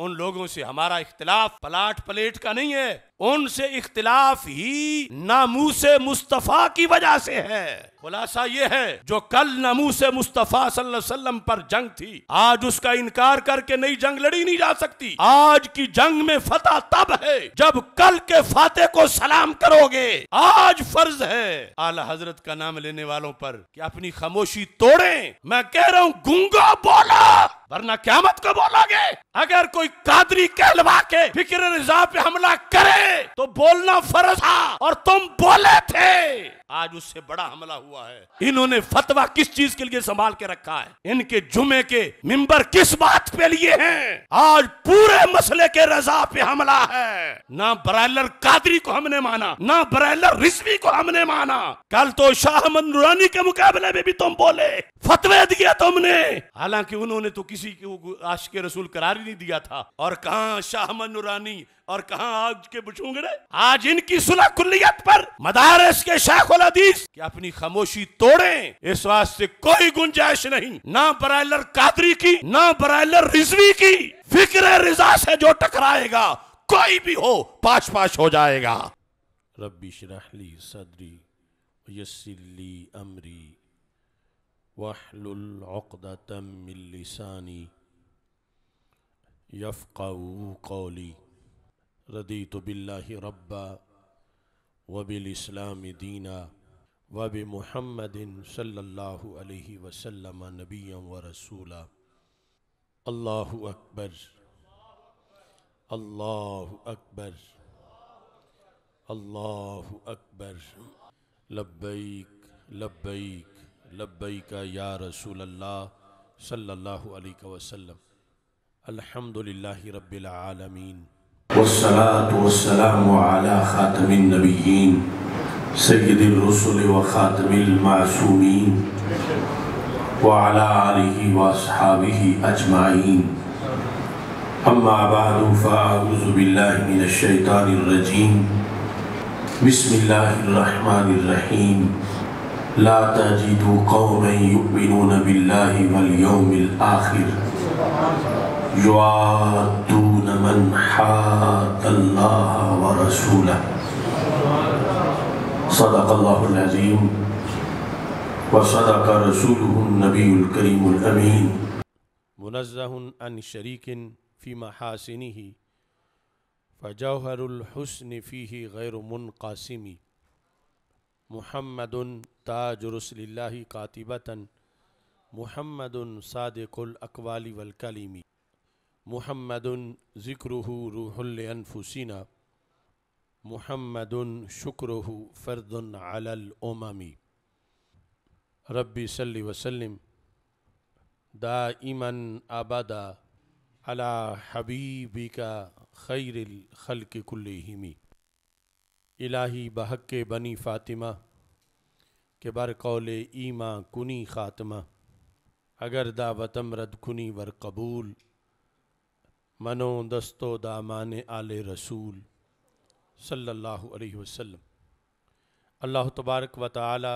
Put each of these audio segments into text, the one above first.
उन लोगों से हमारा इख्तलाफ पलाट पलेट का नहीं है उनसे इख्तलाफ ही नामूस मुस्तफ़ा की वजह से है खुलासा ये है जो कल नमू से मुस्तफ़ा वसल्लम पर जंग थी आज उसका इनकार करके नई जंग लड़ी नहीं जा सकती आज की जंग में फतह तब है जब कल के फाते को सलाम करोगे आज फर्ज है आला हजरत का नाम लेने वालों पर कि अपनी खामोशी तोड़े मैं कह रहा हूँ गूंगा बोला वरना क्यामत को बोलोगे अगर कोई कादरी कहलवा के फिक्र रिजा पे हमला करे तो बोलना फर्ज था और तुम बोले थे आज उससे बड़ा हमला हुआ है इन्होंने फतवा किस चीज के लिए संभाल के रखा है इनके जुमे के मिंबर किस बात पे लिए हैं आज पूरे मसले के रजा पे हमला है ना ब्रायलर कादरी को हमने माना ना ब्रायलर रिश्वी को हमने माना कल तो शाह मंदुरानी के मुकाबले में भी तुम बोले फतवे दिया तुमने हालांकि उन्होंने तो किसी को आश के रसूल करार ही नहीं दिया था और कहा शाह मनूरानी और कहा आज के बुझूंगड़े आज इनकी सुलह कुलियत पर मदारस के शाखुल हदीस की अपनी खामोशी तोड़े इस वास्ते कोई गुंजाइश नहीं ना बराइलर कादरी की ना बराइलर रिजवी की फिक्र रिजा से जो टकराएगा कोई भी हो पाश पाश हो जाएगा रबी शराहली सदरी यसिली अमरी वाहलुल्दतम मिलसानी यफ़ कौली रदी तो बिल्ला रब्बा वबिलस्लाम दीना वब महमदिन सल्ला वसलम नबी व रसूला अल्लाह अकबर अल्लाह अकबर अल्लाह अकबर लब्बैक लब्बैक लब्बैक या रसूल अल्लाह सल्लल्लाहु अलैहि वसल्लम अल्हम्दुलिल्लाहि रब्बिल आलमीन वसलातमीन सैदरसल वातमिलमासूमीन वाला वसहाबी अजमाइन अम्माबादफ़ाज़बिल्लाशैतानरजीम बसमीम ला तजीदु कौम युबिन बिल्लाहि वल यौमिल आखिर युआदू من حاد الله ورسوله صدق الله العظيم وصدق رسوله النبي الكريم الأمين منزه عن شريك في محاسنه فجوهر الحسن فيه غير منقاسم محمد تاج رسل الله قاتبة محمد صادق الأقوال والكلم मोहम्मद ज़िक्रू रूहलफुसिना मोहम्मद शुक्र फ़र्दन अलमी रबी सल्ली वसलम दा ईमन आबादा अला हबीबी का खैरखल कुल्लमी इलाही बहक बनी फ़ातिमा के बरकौल ईमा कुनी ख़ात्मा अगर दावतम रद कुनी वर कबूल मनो दस्तो दामान आल रसूल सल्लल्लाहु अलैहि वसल्लम अल्लाह तबारक व ताली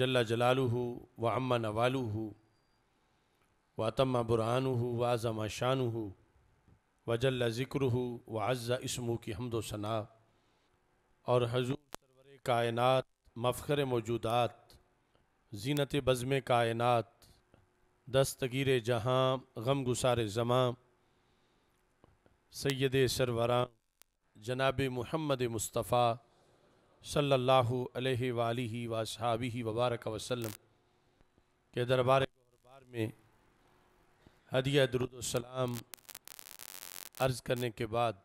जल्ला जलालू व अम्मा नवालू व तम्मा बुरहान व आज़मा शान व जल्ला ज़िक्र व अज़ा इसमू की हमदोसना सना और हजूर सरवर कायनत मफ़र मौजूदात जीनत बज़म कायनत दस्तगीर जहाँ गम गुसार जमां सैद सरवरा जनाब महमद मुस्तफ़ा सल्ला वसाबी वबारक वसलम के दरबार दरबार में हदिया दरुदसलाम अर्ज़ करने के बाद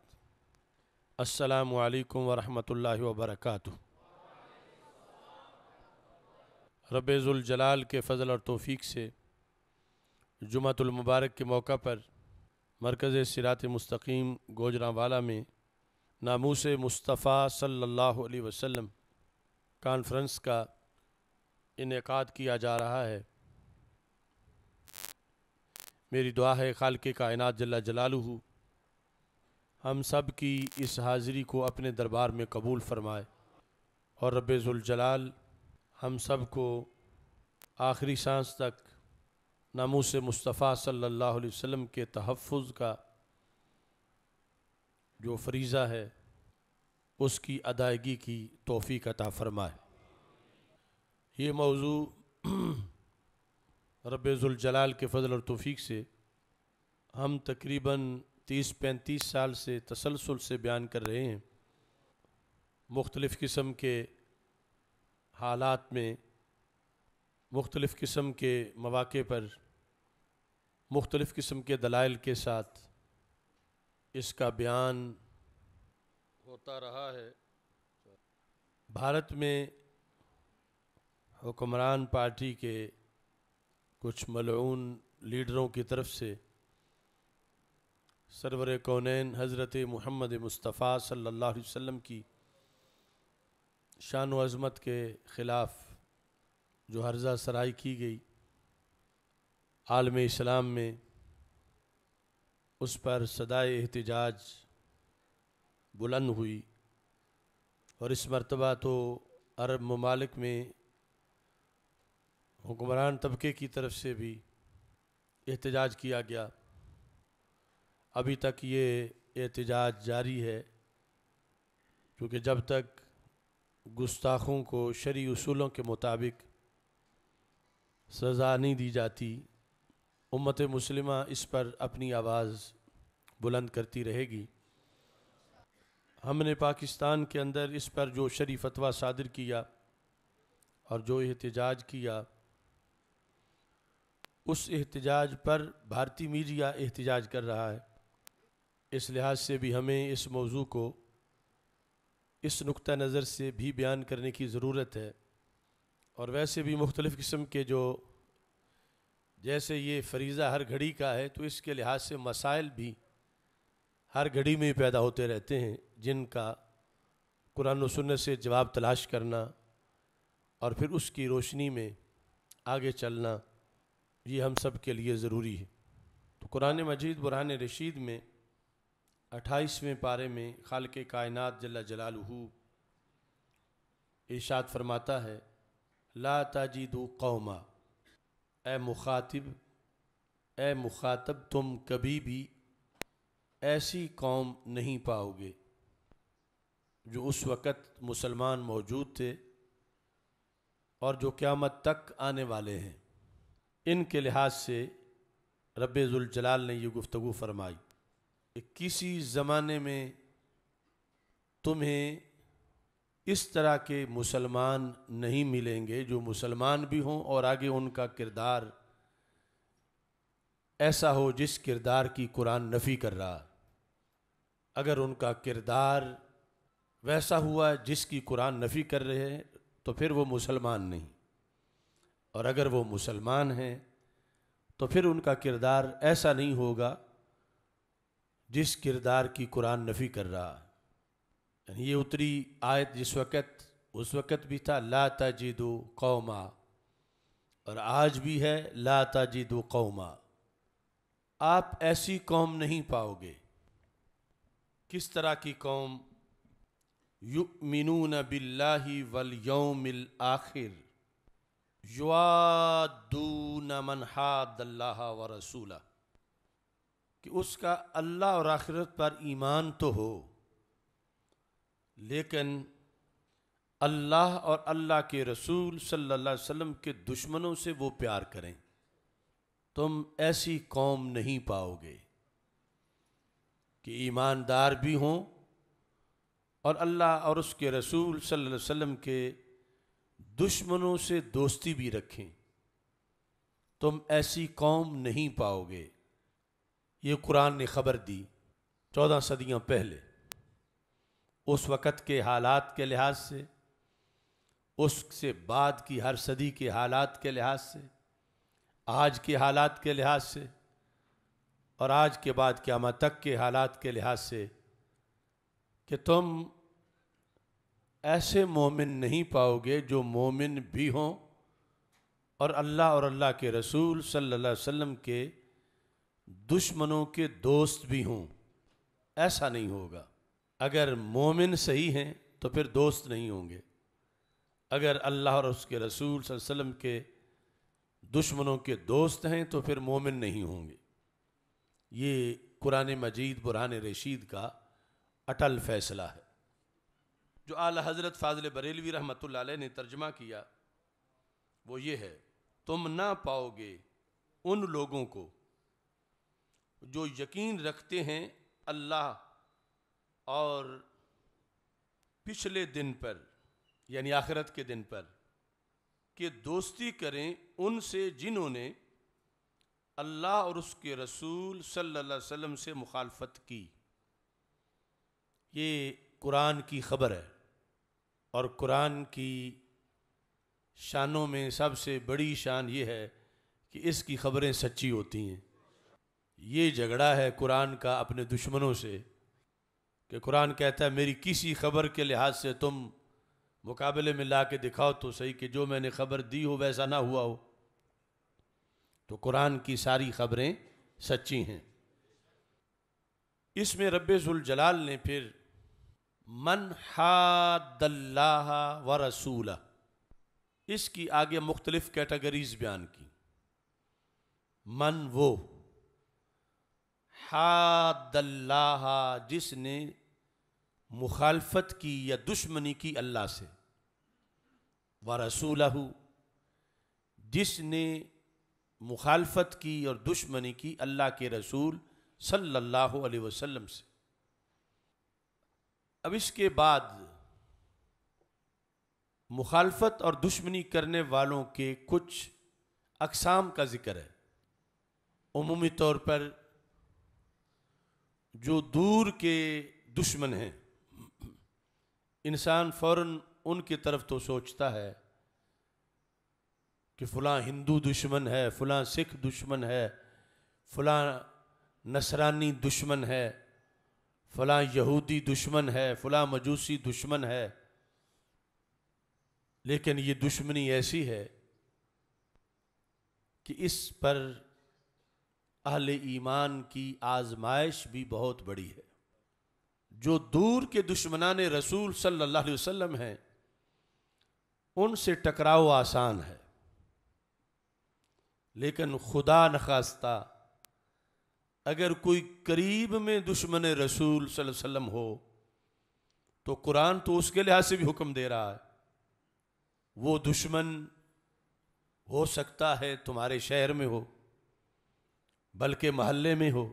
असलकम वरहमल रबेज़ुल जलाल के फ़जल और तौफीक से जुमतुलमबारक के मौका पर मरकज़ सिरात मुस्तकीम गोजरावाला में नामूस मुस्तफ़ा सल्लल्लाहु अलैहि वसल्लम कॉन्फ्रेंस का इनका किया जा रहा है मेरी दुआ है खाल के कायनात जल्ला जलालू हम सब की इस हाज़िरी को अपने दरबार में कबूल फरमाए और रब्ज़ुलजलाल हम सब को आखिरी सांस तक नामूस मुस्तफ़ा सल्लल्लाहु अलैहि वसल्लम के तहफ़ का जो फरीज़ा है उसकी अदायगी की तोहफ़ी का ताफरमा है ये मौजू रबाल के फ़ल और तोफ़ी से हम तकरीबन तीस पैंतीस साल से तसलसल से बयान कर रहे हैं मुख्तलिफ़ किस्म के हालात में मुख्तलिफ़ किस्म के मौाक़े पर मुख्तलिफ़ किस्म के दलाइल के साथ इसका बयान होता रहा है भारत में हुक्मरान पार्टी के कुछ मलून लीडरों की तरफ से सरवर कौनैन हज़रत मोहम्मद मुस्तफ़ा सल्लल्लाहु अलैहि वसल्लम की शान अज़मत के ख़िलाफ़ जो हर्जा सराय की गई आलम इस्लाम में उस पर सदाए एहतजाज बुलंद हुई और इस मरतबा तो अरब ममालिक में हुक्मरान तबके की तरफ से भी एहतजाज किया गया अभी तक ये एहतजाज जारी है क्योंकि जब तक गुस्ताखों को शरी असूलों के मुताबिक सज़ा नहीं दी जाती उम्मत मुसलिमा इस पर अपनी आवाज़ बुलंद करती रहेगी हमने पाकिस्तान के अंदर इस पर जो शरी फतवा सादर किया और जो एहतजाज किया उस एहतजाज पर भारतीय मीडिया एहतजाज कर रहा है इस लिहाज से भी हमें इस मौजू को इस नुक़ नज़र से भी बयान करने की ज़रूरत है और वैसे भी मुख्तलिफ़ किस्म के जो जैसे ये फरीज़ा हर घड़ी का है तो इसके लिहाज से मसाइल भी हर घड़ी में पैदा होते रहते हैं जिनका कुरान सन्नत से जवाब तलाश करना और फिर उसकी रोशनी में आगे चलना ये हम सब के लिए ज़रूरी है तो कुरान मजीद बुरहान रशीद में अट्ठाईसवें पारे में खाल के कायनत जला जलालहू इर्शाद फरमाता है ला ताजिदू कौमा ए मुखातिब ए मुखातब तुम कभी भी ऐसी कौम नहीं पाओगे जो उस वक़्त मुसलमान मौजूद थे और जो क़्यामत तक आने वाले हैं इनके लिहाज से रबाल ने ये गुफ्तु फरमाई कि किसी ज़माने में तुम्हें इस तरह के मुसलमान नहीं मिलेंगे जो मुसलमान भी हों और आगे उनका किरदार ऐसा हो जिस किरदार की कुरान नफ़ी कर रहा अगर उनका किरदार वैसा हुआ जिसकी कुरान नफ़ी कर रहे हैं तो फिर वो मुसलमान नहीं और अगर वो मुसलमान हैं तो फिर उनका किरदार ऐसा नहीं होगा जिस किरदार की कुरान नफ़ी कर रहा ये उतरी आयत जिस वक़्त उस वक़्त भी था ला दो कौमा और आज भी है ला दो कौमा आप ऐसी कौम नहीं पाओगे किस तरह की कौम युमिनून बिल्लाहि वल यौमिल आखिर युआदून मन हादल्लाह व रसूला कि उसका अल्लाह और आखिरत पर ईमान तो हो लेकिन अल्लाह और अल्लाह के रसूल सल्लल्लाहु अलैहि वसल्लम के दुश्मनों से वो प्यार करें तुम ऐसी कौम नहीं पाओगे कि ईमानदार भी हों और अल्लाह और उसके रसूल सल्लल्लाहु अलैहि वसल्लम के दुश्मनों से दोस्ती भी रखें तुम ऐसी कौम नहीं पाओगे ये कुरान ने खबर दी चौदह सदियां पहले उस वक़्त के हालात के लिहाज से उससे बाद की हर सदी के हालात के लिहाज से आज के हालात के लिहाज से और आज के बाद क्या तक के हालात के लिहाज से कि तुम ऐसे मोमिन नहीं पाओगे जो मोमिन भी हों और अल्लाह और अल्लाह के रसूल सल्लल्लाहु अलैहि वसल्लम के दुश्मनों के दोस्त भी हों ऐसा नहीं होगा अगर मोमिन सही हैं तो फिर दोस्त नहीं होंगे अगर अल्लाह और उसके रसूल वसम के दुश्मनों के दोस्त हैं तो फिर मोमिन नहीं होंगे ये कुरान मजीद बुरहान रशीद का अटल फैसला है जो आला हज़रत फाजिल बरेलवी रहमत ने तर्जमा किया वो ये है तुम ना पाओगे उन लोगों को जो यकीन रखते हैं अल्लाह और पिछले दिन पर यानी आखिरत के दिन पर कि दोस्ती करें उनसे जिन्होंने अल्लाह और उसके रसूल सल्लल्लाहु अलैहि वसल्लम से मुखालफत की ये कुरान की ख़बर है और कुरान की शानों में सबसे बड़ी शान ये है कि इसकी ख़बरें सच्ची होती हैं ये झगड़ा है कुरान का अपने दुश्मनों से कि कुरान कहता है मेरी किसी खबर के लिहाज से तुम मुकाबले में ला के दिखाओ तो सही कि जो मैंने खबर दी हो वैसा ना हुआ हो तो कुरान की सारी खबरें सच्ची हैं इसमें रबाल ने फिर मन हादल्ला व रसूला इसकी आगे मुख्तलिफ कैटेगरीज बयान की मन वो हादल्ला जिसने मुखालफत की या दुश्मनी की अल्लाह से व रसूल जिसने मुखालफत की और दुश्मनी की अल्लाह के रसूल सल्लल्लाहु अलैहि वसल्लम से अब इसके बाद मुखालफत और दुश्मनी करने वालों के कुछ अकसाम का ज़िक्र है अमूमी तौर पर जो दूर के दुश्मन हैं इंसान फौरन उनकी तरफ तो सोचता है कि फ़लाँ हिंदू दुश्मन है फलां सिख दुश्मन है फ़लाँ नसरानी दुश्मन है फ़लाँ यहूदी दुश्मन है फ़लाँ मजूसी दुश्मन है लेकिन ये दुश्मनी ऐसी है कि इस पर अहल ईमान की आजमाइश भी बहुत बड़ी है जो दूर के दुश्मनान रसूल सल्लल्लाहु अलैहि वसल्लम हैं उनसे टकराव आसान है लेकिन खुदा नखास्ता अगर कोई करीब में दुश्मन रसूल वसल्लम हो तो कुरान तो उसके लिहाज से भी हुक्म दे रहा है वो दुश्मन हो सकता है तुम्हारे शहर में हो बल्कि महल्ले में हो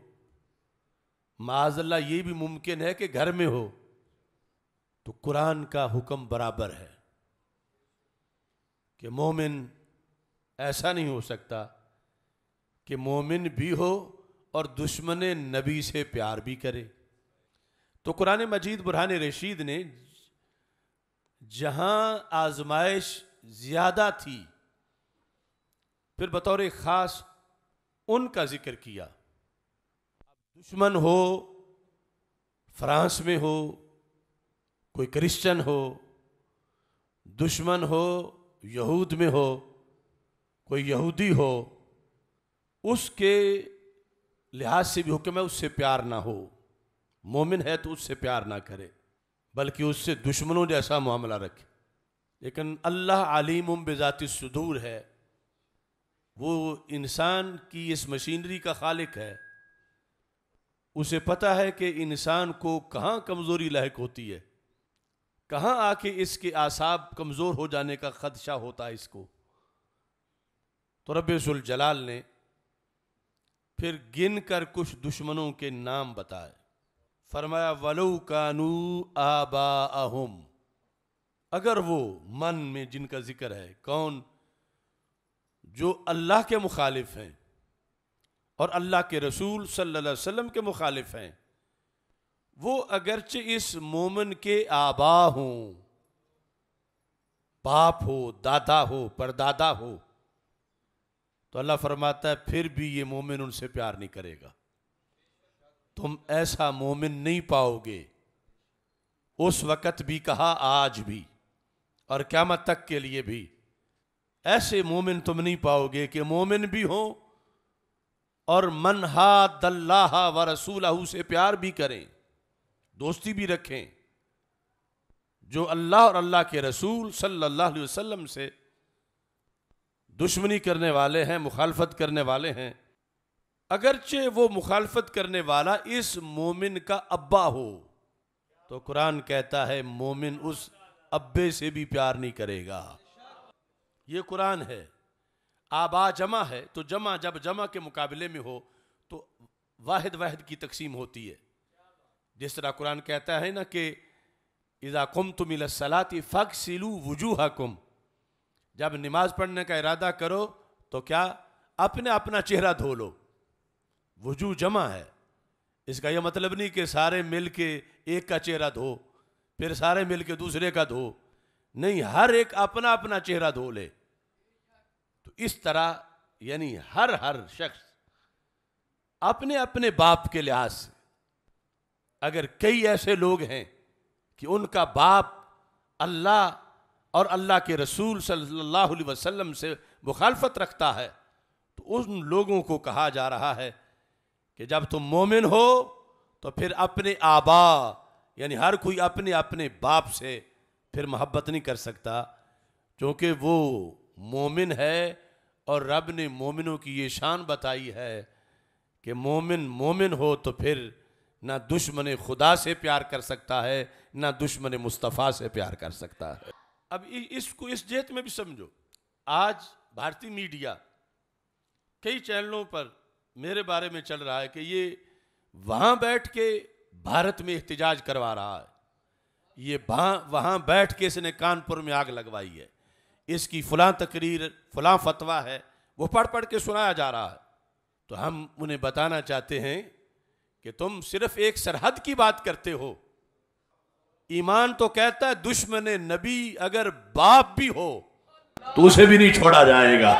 माजल्ला ये भी मुमकिन है कि घर में हो तो कुरान का हुक्म बराबर है कि मोमिन ऐसा नहीं हो सकता कि मोमिन भी हो और दुश्मन नबी से प्यार भी करे तो कुरान मजीद बुरहान रशीद ने जहाँ आजमाइश ज़्यादा थी फिर बतौर ख़ास उनका ज़िक्र किया दुश्मन हो फ्रांस में हो कोई क्रिश्चियन हो दुश्मन हो यहूद में हो कोई यहूदी हो उसके लिहाज से भी हो कि मैं उससे प्यार ना हो मोमिन है तो उससे प्यार ना करे बल्कि उससे दुश्मनों जैसा मामला रखे लेकिन अल्लाह आलिम बेजाती सुदूर है वो इंसान की इस मशीनरी का खालिक है उसे पता है कि इंसान को कहाँ कमज़ोरी लायक होती है कहाँ आके इसके आसाब कमज़ोर हो जाने का खदशा होता है इसको तो रब्बुल जलाल ने फिर गिन कर कुछ दुश्मनों के नाम बताए फरमाया वलो कानू आबा अहम अगर वो मन में जिनका जिक्र है कौन जो अल्लाह के मुखालिफ हैं और अल्लाह के रसूल सल्लल्लाहु अलैहि वसल्लम के मुखालिफ हैं वो अगरचे इस मोमन के आबा हों बाप हो दादा हो परदादा हो तो अल्लाह फरमाता है फिर भी ये मोमिन उनसे प्यार नहीं करेगा तुम ऐसा मोमिन नहीं पाओगे उस वक़्त भी कहा आज भी और क्यामत तक के लिए भी ऐसे मोमिन तुम नहीं पाओगे कि मोमिन भी हों और मनहा दल्लाह व रसूल से प्यार भी करें दोस्ती भी रखें जो अल्लाह और अल्लाह के रसूल सल्लल्लाहु अलैहि वसल्लम से दुश्मनी करने वाले हैं मुखालफत करने वाले हैं अगरचे वो मुखालफत करने वाला इस मोमिन का अब्बा हो तो कुरान कहता है मोमिन उस अब्बे से भी प्यार नहीं करेगा ये कुरान है आबा जमा है तो जमा जब जमा के मुकाबले में हो तो वाहिद वाहिद की तकसीम होती है जिस तरह कुरान कहता है ना कि इज़ा कुम तुम सलाती फ़क सिलू वजूह कुम जब नमाज पढ़ने का इरादा करो तो क्या अपने अपना चेहरा धो लो वजू जमा है इसका यह मतलब नहीं कि सारे मिल के एक का चेहरा धो फिर सारे मिल के दूसरे का धो नहीं हर एक अपना अपना चेहरा धो ले इस तरह यानी हर हर शख्स अपने अपने बाप के लिहाज से अगर कई ऐसे लोग हैं कि उनका बाप अल्लाह और अल्लाह के रसूल सल्लल्लाहु अलैहि वसल्लम से मुखालफत रखता है तो उन लोगों को कहा जा रहा है कि जब तुम मोमिन हो तो फिर अपने आबा यानी हर कोई अपने अपने बाप से फिर मोहब्बत नहीं कर सकता क्योंकि वो मोमिन है और रब ने मोमिनों की ये शान बताई है कि मोमिन मोमिन हो तो फिर ना दुश्मन खुदा से प्यार कर सकता है ना दुश्मन मुस्तफ़ा से प्यार कर सकता है अब इसको इस जेत में भी समझो आज भारतीय मीडिया कई चैनलों पर मेरे बारे में चल रहा है कि ये वहाँ बैठ के भारत में एहतजाज करवा रहा है ये वहाँ बैठ के इसने कानपुर में आग लगवाई है इसकी फलां तकरीर फलां फतवा है वो पढ़ पढ़ के सुनाया जा रहा है तो हम उन्हें बताना चाहते हैं कि तुम सिर्फ एक सरहद की बात करते हो ईमान तो कहता है दुश्मन नबी अगर बाप भी हो तो उसे भी नहीं छोड़ा जाएगा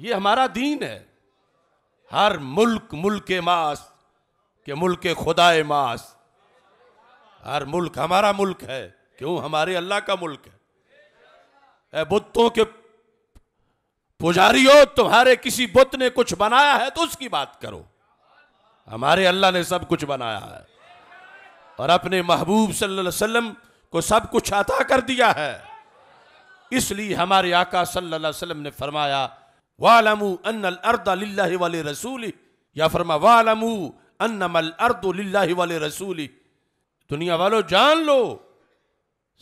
ये हमारा दीन है हर मुल्क मुल्क मास के मुल्क खुदाए मास हर मुल्क हमारा मुल्क है क्यों हमारे अल्लाह का मुल्क है बुतों के पुजारी हो तुम्हारे किसी बुत ने कुछ बनाया है तो उसकी बात करो हमारे अल्लाह ने सब कुछ बनाया है और अपने महबूब सल्लल्लाहु अलैहि वसल्लम को सब कुछ अता कर दिया है इसलिए हमारे आका सल्लल्लाहु अलैहि वसल्लम ने फरमाया वालमू अन अर्द वाले रसूली या फरमा वालमू अनमल अर्द वाले रसूली दुनिया वालों जान लो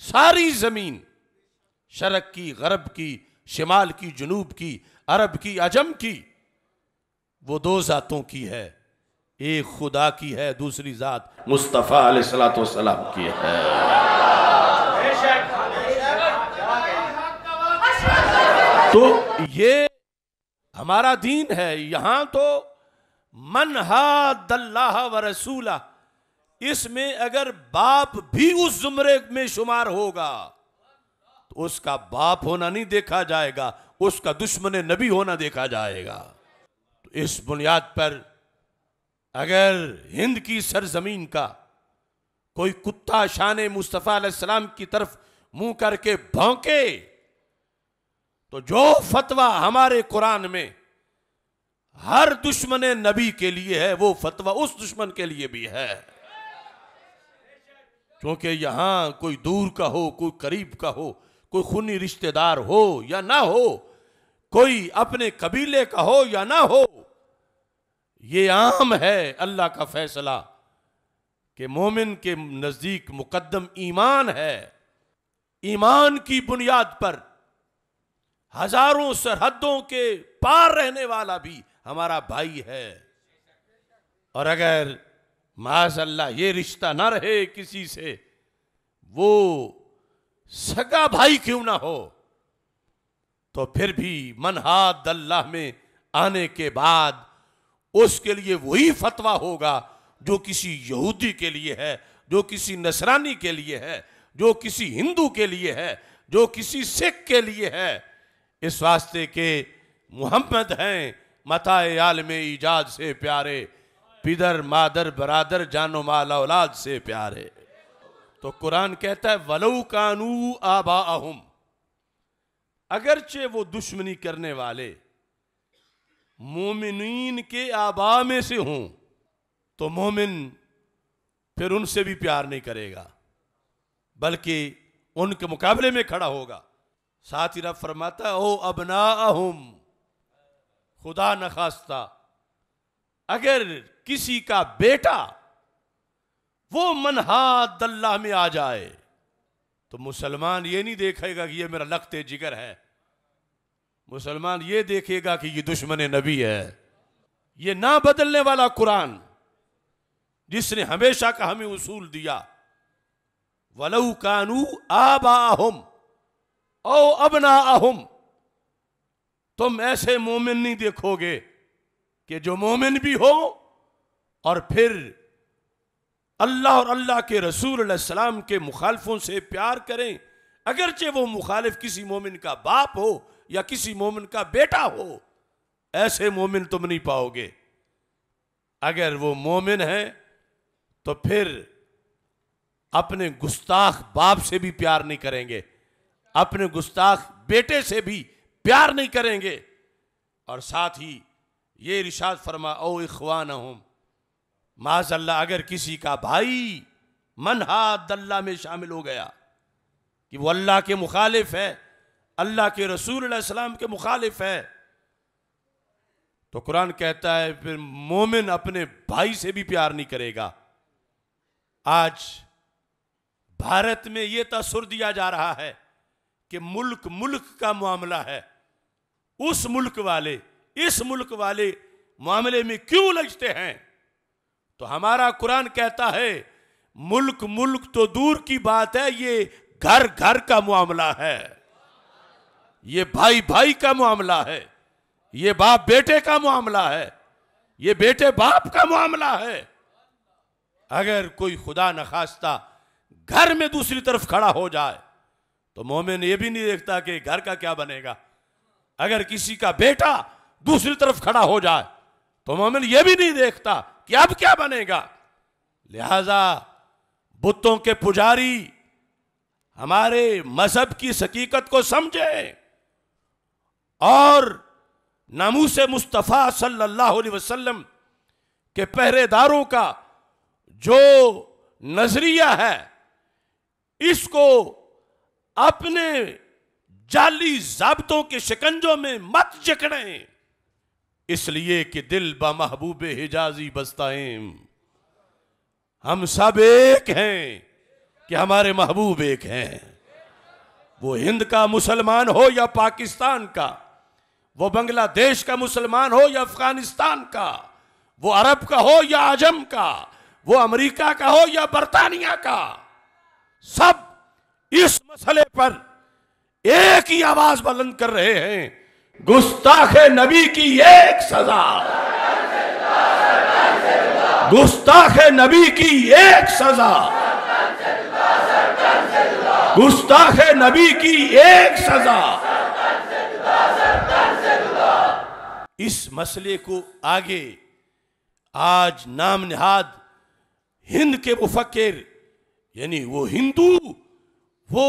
सारी ज़मीन शरक की गरब की शिमाल की जनूब की अरब की अजम की वो दो ज़ातों की है एक खुदा की है दूसरी ज़ात मुस्तफ़ा सलाम की है तो ये हमारा दीन है यहां तो मन हा दल्लाह व रसूला इसमें अगर बाप भी उस जुमरे में शुमार होगा तो उसका बाप होना नहीं देखा जाएगा उसका दुश्मन नबी होना देखा जाएगा तो इस बुनियाद पर अगर हिंद की सरजमीन का कोई कुत्ता शान मुस्तफ़ा सलाम की तरफ मुंह करके भौंके तो जो फतवा हमारे कुरान में हर दुश्मन नबी के लिए है वो फतवा उस दुश्मन के लिए भी है क्योंकि यहाँ कोई दूर का हो कोई करीब का हो कोई खूनी रिश्तेदार हो या ना हो कोई अपने कबीले का हो या ना हो ये आम है अल्लाह का फैसला कि मोमिन के नज़दीक मुकदम ईमान है ईमान की बुनियाद पर हजारों सरहदों के पार रहने वाला भी हमारा भाई है और अगर माजल्ला ये रिश्ता ना रहे किसी से वो सगा भाई क्यों ना हो तो फिर भी मनहाद अल्लाह में आने के बाद उसके लिए वही फतवा होगा जो किसी यहूदी के लिए है जो किसी नसरानी के लिए है जो किसी हिंदू के लिए है जो किसी सिख के लिए है इस वास्ते के मोहम्मद हैं मताए आलम ईजाद से प्यारे पिदर मादर बरादर जानो माल औलाद से प्यार है तो कुरान कहता है वलऊ कानू आबा अहम अगरचे वो दुश्मनी करने वाले मोमिन के आबा में से हों तो मोमिन फिर उनसे भी प्यार नहीं करेगा बल्कि उनके मुकाबले में खड़ा होगा साथ ही रब फरमाता ओ अबना अहम खुदा न खास्ता अगर किसी का बेटा वो मनहा दल्लाह में आ जाए तो मुसलमान ये नहीं देखेगा कि ये मेरा लखते जिगर है मुसलमान ये देखेगा कि ये दुश्मन नबी है ये ना बदलने वाला कुरान जिसने हमेशा का हमें उसूल दिया वलऊ कानू आबा आहुम ओ ना अहम तुम ऐसे मोमिन नहीं देखोगे कि जो मोमिन भी हो और फिर अल्लाह और अल्लाह के रसूल सलाम के मुखालफों से प्यार करें अगरचे वो मुखालिफ किसी मोमिन का बाप हो या किसी मोमिन का बेटा हो ऐसे मोमिन तुम नहीं पाओगे अगर वो मोमिन है तो फिर अपने गुस्ताख बाप से भी प्यार नहीं करेंगे अपने गुस्ताख बेटे से भी प्यार नहीं करेंगे और साथ ही ये रिशाद फरमा ओ इखवान हम माजल्ला अगर किसी का भाई मनहा में शामिल हो गया कि वो अल्लाह के मुखालिफ है अल्लाह के रसूल के मुखालिफ है तो कुरान कहता है फिर मोमिन अपने भाई से भी प्यार नहीं करेगा आज भारत में यह तसुर दिया जा रहा है कि मुल्क मुल्क का मामला है उस मुल्क वाले इस मुल्क वाले मामले में क्यों लजते हैं तो हमारा कुरान कहता है मुल्क मुल्क तो दूर की बात है ये घर घर का मामला है ये भाई भाई का मामला है ये बाप बेटे का मामला है ये बेटे बाप का मामला है अगर कोई खुदा नखास्ता घर में दूसरी तरफ खड़ा हो जाए तो मोमिन ये भी नहीं देखता कि घर का क्या बनेगा अगर किसी का बेटा दूसरी तरफ खड़ा हो जाए तो मोमिन यह भी नहीं देखता कि अब क्या बनेगा लिहाजा बुतों के पुजारी हमारे मजहब की हकीकत को समझे और से मुस्तफ़ा सल्लल्लाहु अलैहि वसल्लम के पहरेदारों का जो नज़रिया है इसको अपने जाली जाबतों के शिकंजों में मत जकड़ें इसलिए कि दिल बा महबूब हिजाजी बस्ताइम हम सब एक हैं कि हमारे महबूब एक हैं वो हिंद का मुसलमान हो या पाकिस्तान का वो बांग्लादेश का मुसलमान हो या अफगानिस्तान का वो अरब का हो या आजम का वो अमेरिका का हो या बरतानिया का सब इस मसले पर एक ही आवाज बुलंद कर रहे हैं गुस्ताख नबी की एक सजा गुस्ताख नबी की एक सजा गुस्ताख नबी की एक सजा इस मसले को आगे आज नाम निहाद हिंद के मुफक्र यानी वो हिंदू वो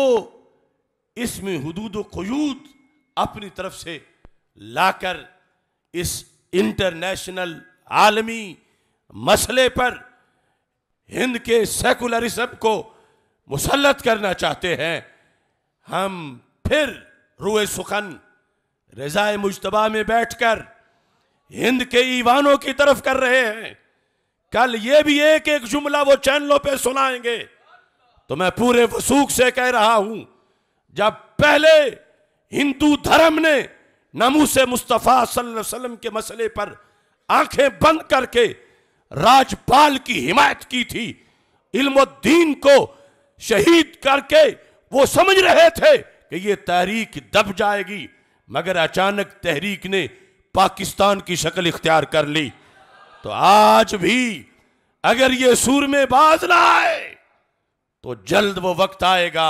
इसमें हदूद कयूद अपनी तरफ से लाकर इस इंटरनेशनल आलमी मसले पर हिंद के सेकुलरिज्म को मुसलत करना चाहते हैं हम फिर रुए सुखन रजाए मुशतबा में बैठकर हिंद के ईवानों की तरफ कर रहे हैं कल ये भी एक एक जुमला वो चैनलों पे सुनाएंगे तो मैं पूरे वसूख से कह रहा हूं जब पहले हिंदू धर्म ने नमूस मुस्तफ़ा वसल्लम के मसले पर आंखें बंद करके राजपाल की हिमायत की थी इल्मुद्दीन को शहीद करके वो समझ रहे थे कि ये तहरीक दब जाएगी मगर अचानक तहरीक ने पाकिस्तान की शक्ल इख्तियार कर ली तो आज भी अगर ये सूर में बाज ना आए तो जल्द वो वक्त आएगा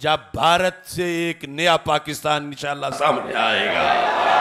जब भारत से एक नया पाकिस्तान इंशाला सामने आएगा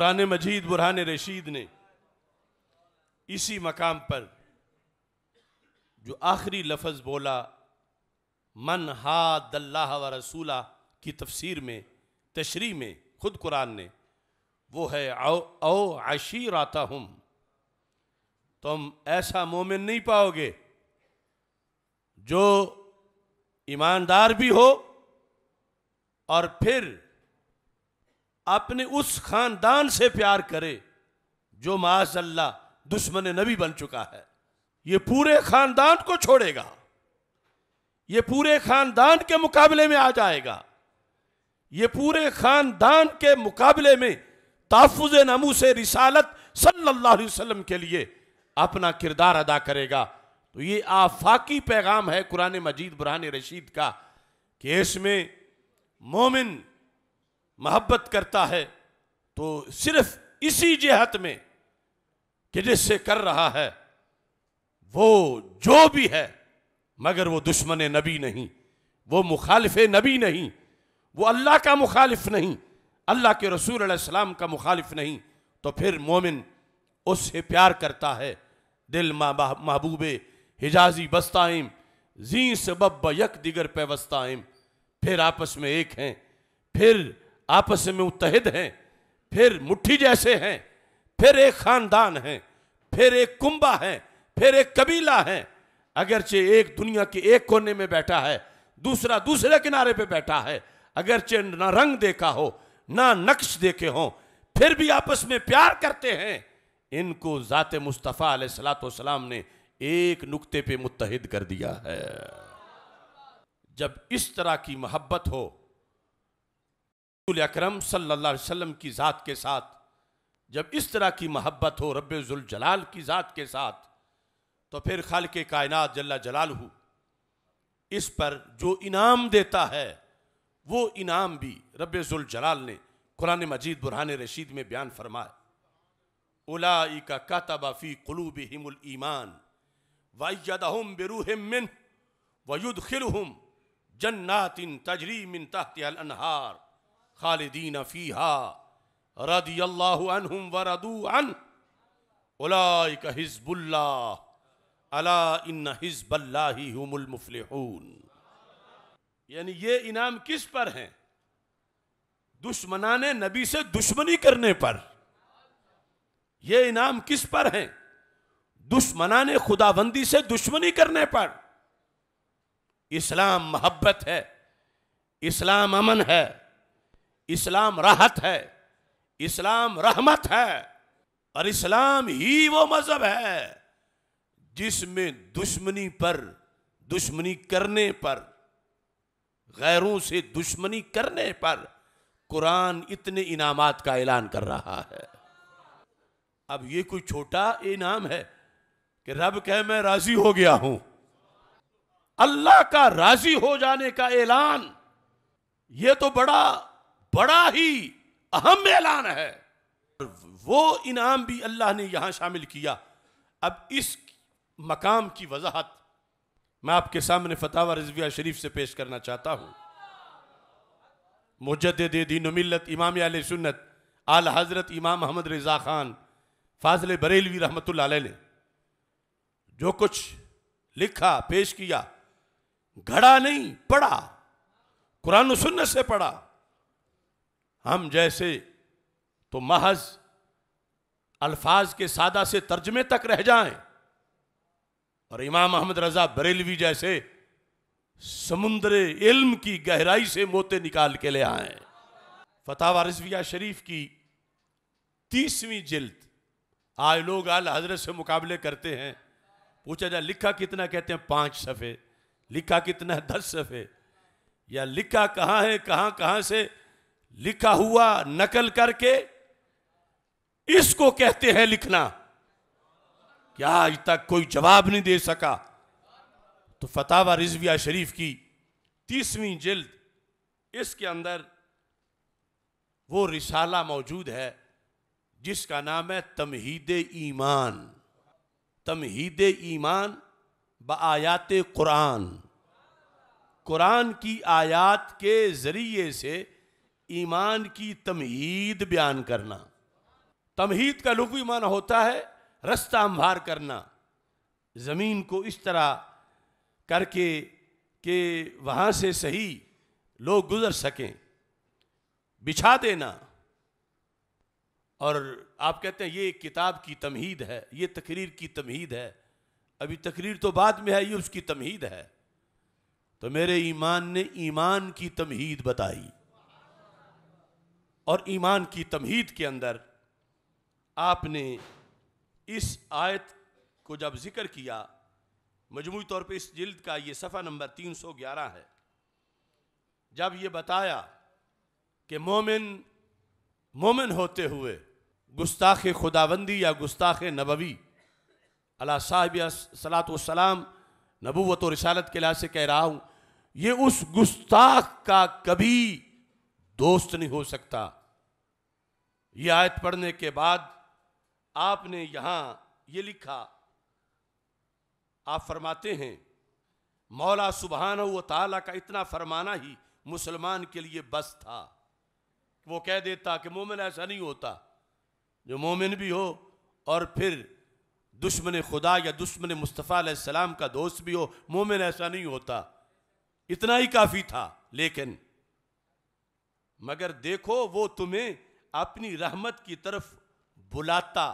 कुरान मजीद बुरहान रशीद ने इसी मकाम पर जो आखिरी लफज बोला मन हाद अल्लाह व रसूला की तफसीर में तशरी में खुद कुरान ने वो है ओ आशी आशीर आता हम तुम ऐसा मोमिन नहीं पाओगे जो ईमानदार भी हो और फिर अपने उस खानदान से प्यार करे जो माजल्ला दुश्मन नबी बन चुका है ये पूरे खानदान को छोड़ेगा ये पूरे खानदान के मुकाबले में आ जाएगा ये पूरे खानदान के मुकाबले में तहफुज नमू से रिसालत सल्लल्लाहु अलैहि वसल्लम के लिए अपना किरदार अदा करेगा तो ये आफाकी पैगाम है कुरान मजीद बुरहान रशीद का कि इसमें मोमिन मोहब्बत करता है तो सिर्फ इसी जहत में कि जिससे कर रहा है वो जो भी है मगर वो दुश्मन नबी नहीं वो मुखालिफ नबी नहीं वो अल्लाह का मुखालिफ नहीं अल्लाह के रसूल सलाम का मुखालिफ नहीं तो फिर मोमिन उससे प्यार करता है दिल महबूब हिजाजी बस्ताइम जी सबब यक दिगर पे बस्ताइम फिर आपस में एक हैं फिर आपस में मुतहद हैं फिर मुट्ठी जैसे हैं फिर एक खानदान है फिर एक कुंबा है फिर एक कबीला है अगरचे एक दुनिया के एक कोने में बैठा है दूसरा दूसरे किनारे पे बैठा है अगरचे ना रंग देखा हो ना नक्श देखे हो फिर भी आपस में प्यार करते हैं इनको ज़ात मुस्तफ़ा सलाम ने एक नुक्ते पे मुतहद कर दिया है जब इस तरह की मोहब्बत हो अक्रम सल्लाम की ज़ात के साथ जब इस तरह की मोहब्बत हो रब्जुल जलाल की ज़ात के साथ तो फिर खाल के कायनात जल्ला जलाल हो इस पर जो इनाम देता है वो इनाम भी रब्जुल जलाल ने कुरान मजीद बुरहान रशीद में बयान फ़रमाए उलाई का कातबाफ़ी कलूब हिमुल ईमान वायदहम बिरूहम मिन वयुद खिल जन्नातिन तजरी मिन तहत अनहार خالدين فيها رضي الله عنهم ورضوا عن اولئك حزب الله الا ان حزب الله هم المفلحون यानी ये इनाम किस पर हैं दुश्मनाने नबी से दुश्मनी करने पर ये इनाम किस पर हैं दुश्मनाने खुदाबंदी से दुश्मनी करने पर इस्लाम मोहब्बत है इस्लाम अमन है इस्लाम राहत है इस्लाम रहमत है और इस्लाम ही वो मजहब है जिसमें दुश्मनी पर दुश्मनी करने पर गैरों से दुश्मनी करने पर कुरान इतने इनामात का ऐलान कर रहा है अब ये कोई छोटा इनाम है कि रब कह मैं राजी हो गया हूं अल्लाह का राजी हो जाने का ऐलान ये तो बड़ा बड़ा ही अहम ऐलान है वो इनाम भी अल्लाह ने यहां शामिल किया अब इस मकाम की वजाहत मैं आपके सामने फतावा रजविया शरीफ से पेश करना चाहता हूं मुजद दे दीन मिलत इमाम आल सुन्नत आल हज़रत इमाम अहमद रज़ा ख़ान फाजिल बरेलवी रहमत ने जो कुछ लिखा पेश किया घड़ा नहीं पढ़ा कुरान सुन्नत से पढ़ा हम जैसे तो महज अल्फाज के सादा से तर्जमे तक रह जाएं और इमाम अहमद रजा बरेलवी जैसे समुद्र इल्म की गहराई से मोते निकाल के ले आए फतावा रिजविया शरीफ की तीसवीं जिल्द आज लोग आल हजरत से मुकाबले करते हैं पूछा जाए लिखा कितना कहते हैं पांच सफ़े लिखा कितना है दस सफ़े या लिखा कहाँ है कहाँ कहाँ से लिखा हुआ नकल करके इसको कहते हैं लिखना क्या आज तक कोई जवाब नहीं दे सका तो फतावा रिजविया शरीफ की तीसवीं जिल्द इसके अंदर वो रिसाला मौजूद है जिसका नाम है तमहीद ईमान तमहीद ईमान बयात कुरान कुरान की आयात के ज़रिए से ईमान की तमहीद बयान करना तमहीद का भी माना होता है रास्ता अंभार करना ज़मीन को इस तरह करके कि वहाँ से सही लोग गुज़र सकें बिछा देना और आप कहते हैं ये किताब की तमहीद है ये तकरीर की तमहीद है अभी तकरीर तो बाद में है ये उसकी तमहीद है तो मेरे ईमान ने ईमान की तमहीद बताई और ईमान की तमहीद के अंदर आपने इस आयत को जब जिक्र किया मजमू तौर पे इस जिल्द का ये सफ़ा नंबर 311 है जब ये बताया कि मोमिन मोमिन होते हुए गुस्ताख खुदाबंदी या गुस्ताख नबवी अला साहब सलात वसलाम रसालत के लिहाज से कह रहा हूँ ये उस गुस्ताख का कभी दोस्त नहीं हो सकता यह आयत पढ़ने के बाद आपने यहां ये लिखा आप फरमाते हैं मौला सुबहान व ताला का इतना फरमाना ही मुसलमान के लिए बस था वो कह देता कि मोमिन ऐसा नहीं होता जो मोमिन भी हो और फिर दुश्मन खुदा या दुश्मन मुस्तफ़ा सलाम का दोस्त भी हो मोमिन ऐसा नहीं होता इतना ही काफ़ी था लेकिन मगर देखो वो तुम्हें अपनी रहमत की तरफ बुलाता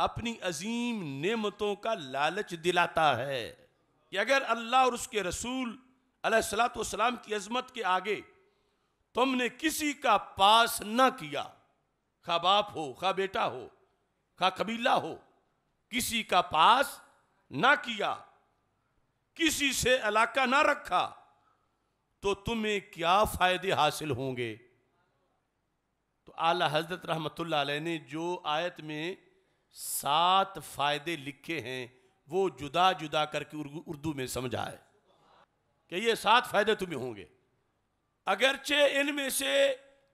अपनी अजीम नेमतों का लालच दिलाता है कि अगर अल्लाह और उसके रसूल सलाम की अजमत के आगे तुमने किसी का पास ना किया खा बाप हो खा बेटा हो खा कबीला हो किसी का पास ना किया किसी से इलाका ना रखा तो तुम्हें क्या फायदे हासिल होंगे आला हजरत रहमत ने जो आयत में सात फ़ायदे लिखे हैं वो जुदा जुदा करके उर्दू में समझाए कि ये सात फ़ायदे तुम्हें होंगे अगरचे इनमें से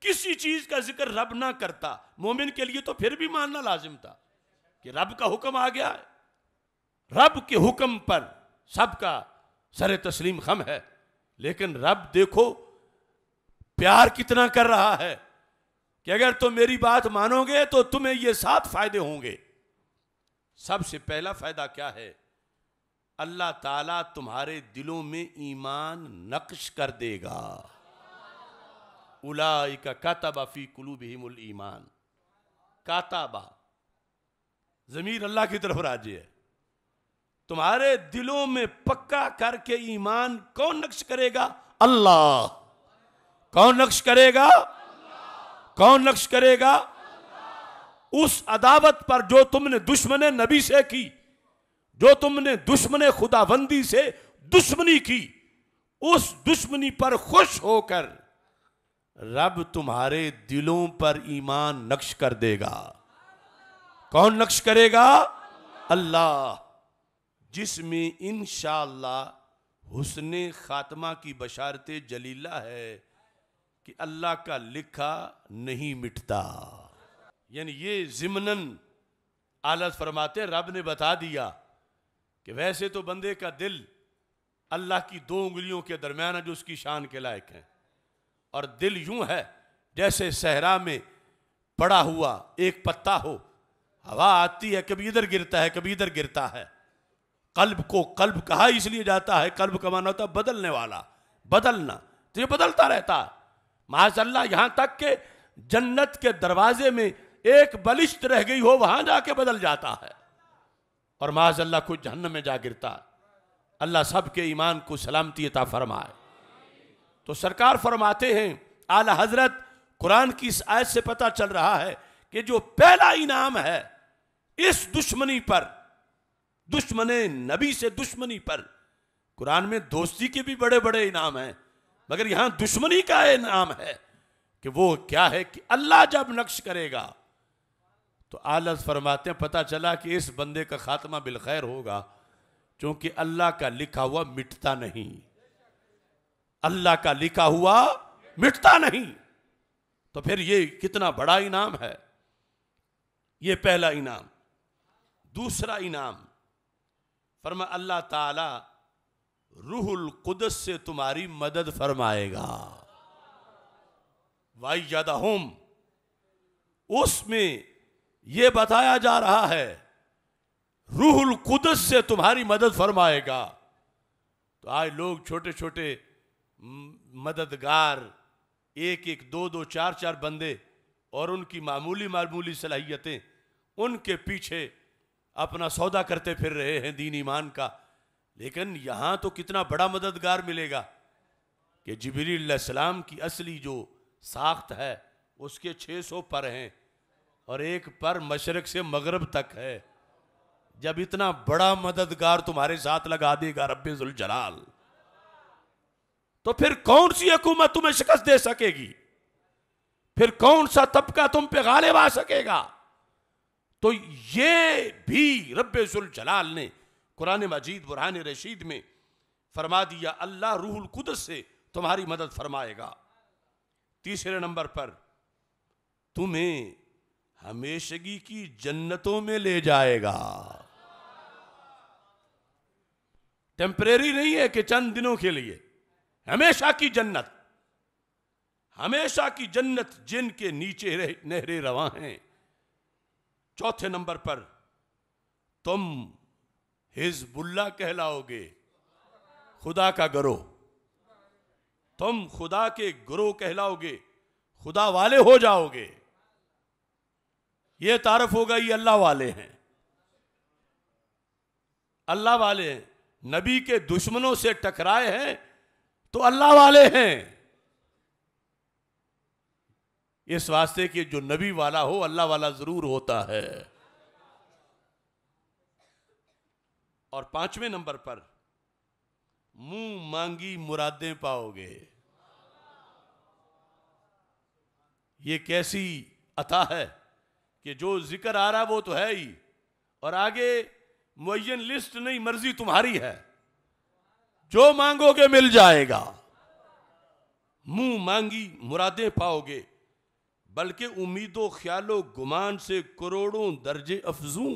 किसी चीज़ का जिक्र रब ना करता मोमिन के लिए तो फिर भी मानना लाजिम था कि रब का हुक्म आ गया है रब के हुक्म पर सबका सर तस्लीम खम है लेकिन रब देखो प्यार कितना कर रहा है कि अगर तुम मेरी बात मानोगे तो तुम्हें ये सात फायदे होंगे सबसे पहला फायदा क्या है अल्लाह ताला तुम्हारे दिलों में ईमान नक्श कर देगा उलाई का काताबा फी बिहिमुल ईमान काताबा जमीर अल्लाह की तरफ राजी है तुम्हारे दिलों में पक्का करके ईमान कौन नक्श करेगा अल्लाह कौन नक्श करेगा कौन लक्ष्य करेगा उस अदावत पर जो तुमने दुश्मन नबी से की जो तुमने दुश्मन खुदाबंदी से दुश्मनी की उस दुश्मनी पर खुश होकर रब तुम्हारे दिलों पर ईमान नक्श कर देगा कौन नक्श करेगा अल्लाह जिसमें इन हुसन खात्मा की बशारते जलीला है कि अल्लाह का लिखा नहीं मिटता यानी ये जिमनन आलत फरमाते रब ने बता दिया कि वैसे तो बंदे का दिल अल्लाह की दो उंगलियों के दरम्यान है जो उसकी शान के लायक है और दिल यूं है जैसे सहरा में पड़ा हुआ एक पत्ता हो हवा आती है कभी इधर गिरता है कभी इधर गिरता है कल्ब को कल्ब कहा इसलिए जाता है कल्ब का माना होता है बदलने वाला बदलना तो ये बदलता रहता है माशाला यहां तक के जन्नत के दरवाजे में एक बलिष्ठ रह गई हो वहां जाके बदल जाता है और माजल्ला को जहन में जा गिरता अल्लाह सब के ईमान को सलामती फरमाए तो सरकार फरमाते हैं आला हजरत कुरान की इस आयत से पता चल रहा है कि जो पहला इनाम है इस दुश्मनी पर दुश्मन नबी से दुश्मनी पर कुरान में दोस्ती के भी बड़े बड़े इनाम हैं मगर यहां दुश्मनी का नाम है कि वो क्या है कि अल्लाह जब नक्श करेगा तो आलस फरमाते हैं पता चला कि इस बंदे का खात्मा बिलखैर होगा क्योंकि अल्लाह का लिखा हुआ मिटता नहीं अल्लाह का लिखा हुआ मिटता नहीं तो फिर ये कितना बड़ा इनाम है ये पहला इनाम दूसरा इनाम फरमा अल्लाह ताला रूहुल कुदस से तुम्हारी मदद फरमाएगा वाई ज्यादा होम उसमें यह बताया जा रहा है रूहुल कुदस से तुम्हारी मदद फरमाएगा तो आज लोग छोटे छोटे मददगार एक एक दो दो चार चार बंदे और उनकी मामूली मामूली सलाहियतें उनके पीछे अपना सौदा करते फिर रहे हैं दीन ईमान का लेकिन यहां तो कितना बड़ा मददगार मिलेगा कि जबरीसलाम की असली जो साख्त है उसके 600 पर हैं और एक पर मशरक से मगरब तक है जब इतना बड़ा मददगार तुम्हारे साथ लगा देगा रबाल तो फिर कौन सी हुकूमत तुम्हें शिकस्त दे सकेगी फिर कौन सा तबका तुम पे गालिब आ सकेगा तो ये भी रबाल ने कुरान मजीद बुरहान रशीद में फरमा दिया अल्लाह रूहुल कुदस से तुम्हारी मदद फरमाएगा तीसरे नंबर पर तुम्हें हमेशगी की जन्नतों में ले जाएगा टेम्परेरी नहीं है कि चंद दिनों के लिए हमेशा की जन्नत हमेशा की जन्नत जिनके नीचे नहरे रवा हैं चौथे नंबर पर तुम हिजबुल्ला कहलाओगे खुदा का गरोह तुम खुदा के गुरु कहलाओगे खुदा वाले हो जाओगे ये तारफ होगा ये अल्लाह वाले हैं अल्लाह वाले हैं नबी के दुश्मनों से टकराए हैं तो अल्लाह वाले हैं इस वास्ते कि जो नबी वाला हो अल्लाह वाला जरूर होता है और पांचवें नंबर पर मुंह मांगी मुरादें पाओगे ये कैसी अता है कि जो जिक्र आ रहा वो तो है ही और आगे मुयन लिस्ट नहीं मर्जी तुम्हारी है जो मांगोगे मिल जाएगा मुंह मांगी मुरादें पाओगे बल्कि उम्मीदों ख्यालों गुमान से करोड़ों दर्जे अफजू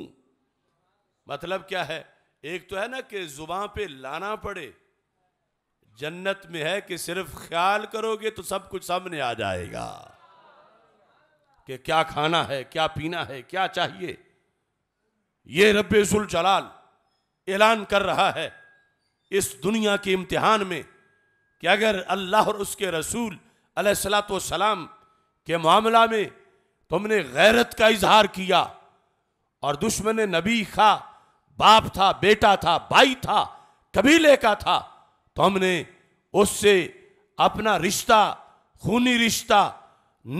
मतलब क्या है एक तो है ना कि जुबान पे लाना पड़े जन्नत में है कि सिर्फ ख्याल करोगे तो सब कुछ सामने आ जाएगा कि क्या खाना है क्या पीना है क्या चाहिए यह रब जलाल ऐलान कर रहा है इस दुनिया के इम्तिहान में कि अगर अल्लाह और उसके रसूल सलाम के मामला में तुमने गैरत का इजहार किया और दुश्मन नबी खा बाप था बेटा था भाई था कबीले का था तो हमने उससे अपना रिश्ता खूनी रिश्ता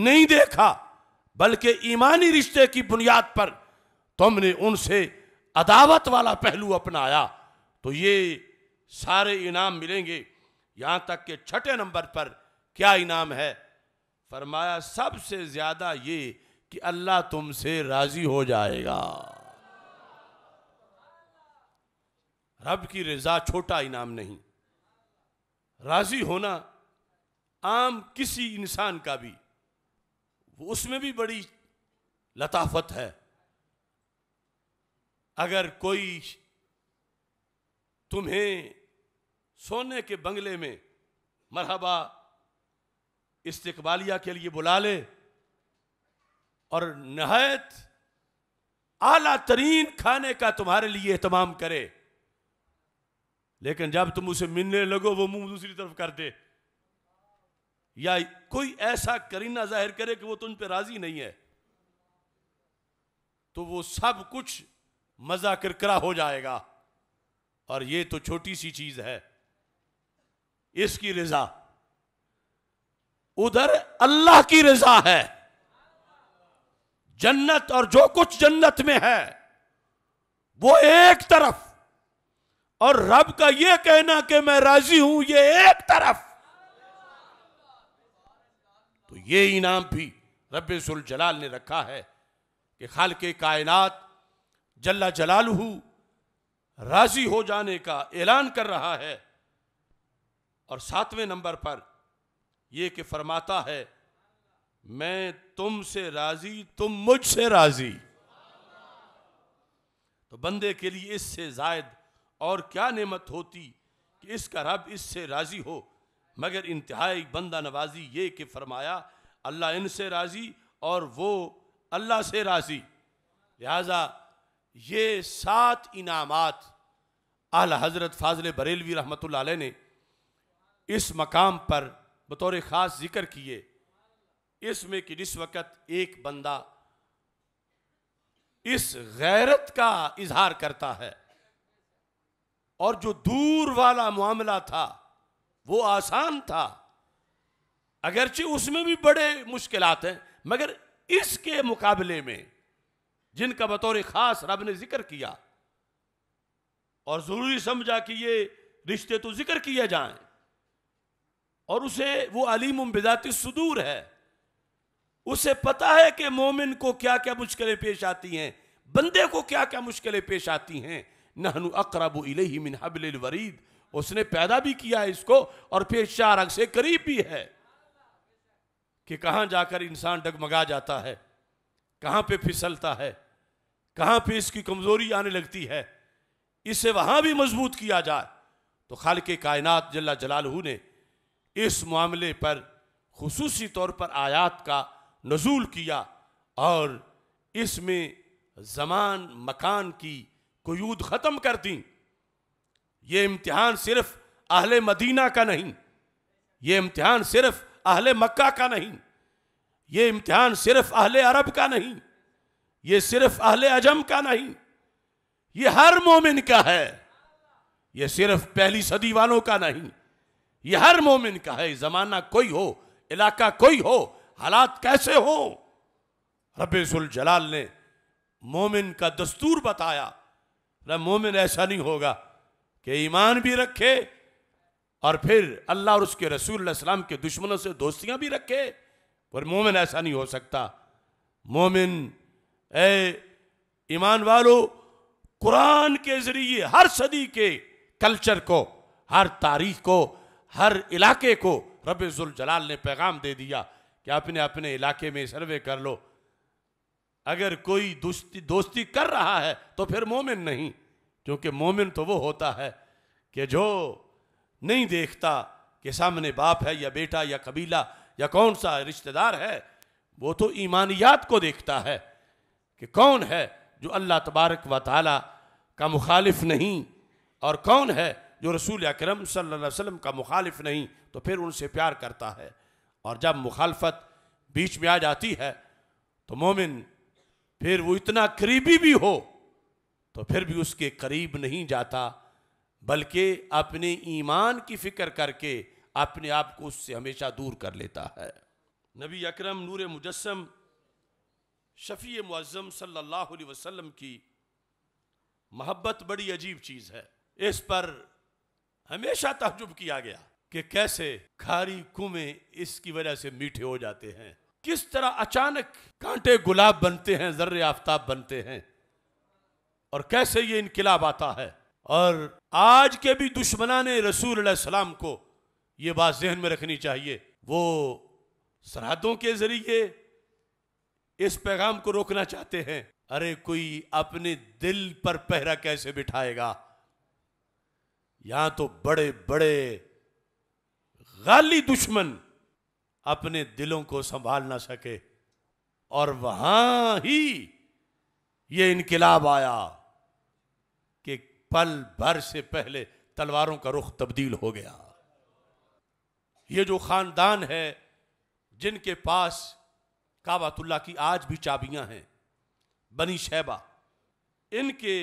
नहीं देखा बल्कि ईमानी रिश्ते की बुनियाद पर तो हमने उनसे अदावत वाला पहलू अपनाया तो ये सारे इनाम मिलेंगे यहाँ तक के छठे नंबर पर क्या इनाम है फरमाया सबसे ज़्यादा ये कि अल्लाह तुमसे राज़ी हो जाएगा रब की रजा छोटा इनाम नहीं राजी होना आम किसी इंसान का भी उसमें भी बड़ी लताफत है अगर कोई तुम्हें सोने के बंगले में मरहबा इस्तबालिया के लिए बुला ले और नहायत आला तरीन खाने का तुम्हारे लिए एहतमाम करे लेकिन जब तुम उसे मिलने लगो वो मुंह दूसरी तरफ कर दे या कोई ऐसा करीना जाहिर करे कि वो तुम पे राजी नहीं है तो वो सब कुछ मजा किरकरा हो जाएगा और ये तो छोटी सी चीज है इसकी रजा उधर अल्लाह की रजा है जन्नत और जो कुछ जन्नत में है वो एक तरफ और रब का यह कहना कि मैं राजी हूं ये एक तरफ तो ये इनाम भी रब जलाल ने रखा है कि खाल के कायनात जल्ला जलाल राजी हो जाने का ऐलान कर रहा है और सातवें नंबर पर यह कि फरमाता है मैं तुमसे राजी तुम मुझसे राजी तो बंदे के लिए इससे जायद और क्या नेमत होती कि इसका रब इससे राज़ी हो मगर इंतहाई बंदा नवाजी ये कि फरमाया अल्लाह इनसे राज़ी और वो अल्लाह से राज़ी लिहाजा ये सात इनाम आल हज़रत फाजल बरेलवी रहमत ने इस मकाम पर बतौर ख़ास ज़िक्र किए इसमें कि जिस वक़्त एक बंदा इस गैरत का इजहार करता है और जो दूर वाला मामला था वो आसान था अगरचि उसमें भी बड़े मुश्किल हैं मगर इसके मुकाबले में जिनका बतौर ख़ास रब ने जिक्र किया और ज़रूरी समझा कि ये रिश्ते तो जिक्र किए जाएं और उसे वो अलीम बिदाती सुदूर है उसे पता है कि मोमिन को क्या क्या मुश्किलें पेश आती हैं बंदे को क्या क्या मुश्किलें पेश आती हैं नहनु अकरब इलेही मिन हबल वरीद उसने पैदा भी किया है इसको और फिर शारक से करीब भी है कि कहाँ जाकर इंसान डगमगा जाता है कहाँ पे फिसलता है कहाँ पे इसकी कमज़ोरी आने लगती है इसे वहाँ भी मजबूत किया जाए तो खाल के कायनात जल्ला जलालहू ने इस मामले पर खसूसी तौर पर आयात का नजूल किया और इसमें जमान मकान की कयूद ख़त्म कर दी ये इम्तिहान सिर्फ अहले मदीना का नहीं ये इम्तिहान सिर्फ अहले मक्का का नहीं ये इम्तिहान सिर्फ अहले अरब का नहीं ये सिर्फ अहले अजम का नहीं ये हर मोमिन का है ये सिर्फ पहली सदी वालों का नहीं ये हर मोमिन का है ज़माना कोई हो इलाका कोई हो हालात कैसे हो रबीजुल जलाल ने मोमिन का दस्तूर बताया मोमिन ऐसा नहीं होगा कि ईमान भी रखे और फिर अल्लाह और उसके रसूल सलाम के दुश्मनों से दोस्तियां भी रखे पर मोमिन ऐसा नहीं हो सकता मोमिन ए ईमान वालो कुरान के जरिए हर सदी के कल्चर को हर तारीख को हर इलाके को रब जलाल ने पैगाम दे दिया कि अपने अपने इलाके में सर्वे कर लो अगर कोई दोस्ती दोस्ती कर रहा है तो फिर मोमिन नहीं क्योंकि मोमिन तो वो होता है कि जो नहीं देखता कि सामने बाप है या बेटा या कबीला या कौन सा रिश्तेदार है वो तो ईमानियात को देखता है कि कौन है जो अल्लाह तबारक व ताली का मुखालिफ नहीं और कौन है जो रसूल अक्रम सम का मुखालिफ नहीं तो फिर उनसे प्यार करता है और जब मुखालफत बीच में आ जाती है तो मोमिन फिर वो इतना करीबी भी हो तो फिर भी उसके करीब नहीं जाता बल्कि अपने ईमान की फिक्र करके अपने आप को उससे हमेशा दूर कर लेता है नबी अकरम नूर मुजस्म शफ़ी मुज़म सल्लल्लाहु अलैहि वसल्लम की मोहब्बत बड़ी अजीब चीज़ है इस पर हमेशा तहजुब किया गया कि कैसे खारी कुएं इसकी वजह से मीठे हो जाते हैं किस तरह अचानक कांटे गुलाब बनते हैं जर्रे आफ्ताब बनते हैं और कैसे ये इनकलाब आता है और आज के भी दुश्मना ने रसूल सलाम को ये बात जहन में रखनी चाहिए वो सरहदों के जरिए इस पैगाम को रोकना चाहते हैं अरे कोई अपने दिल पर पहरा कैसे बिठाएगा यहां तो बड़े बड़े गाली दुश्मन अपने दिलों को संभाल ना सके और वहां ही ये इनकलाब आया कि पल भर से पहले तलवारों का रुख तब्दील हो गया ये जो खानदान है जिनके पास काबातुल्ला की आज भी चाबियां हैं बनी शैबा इनके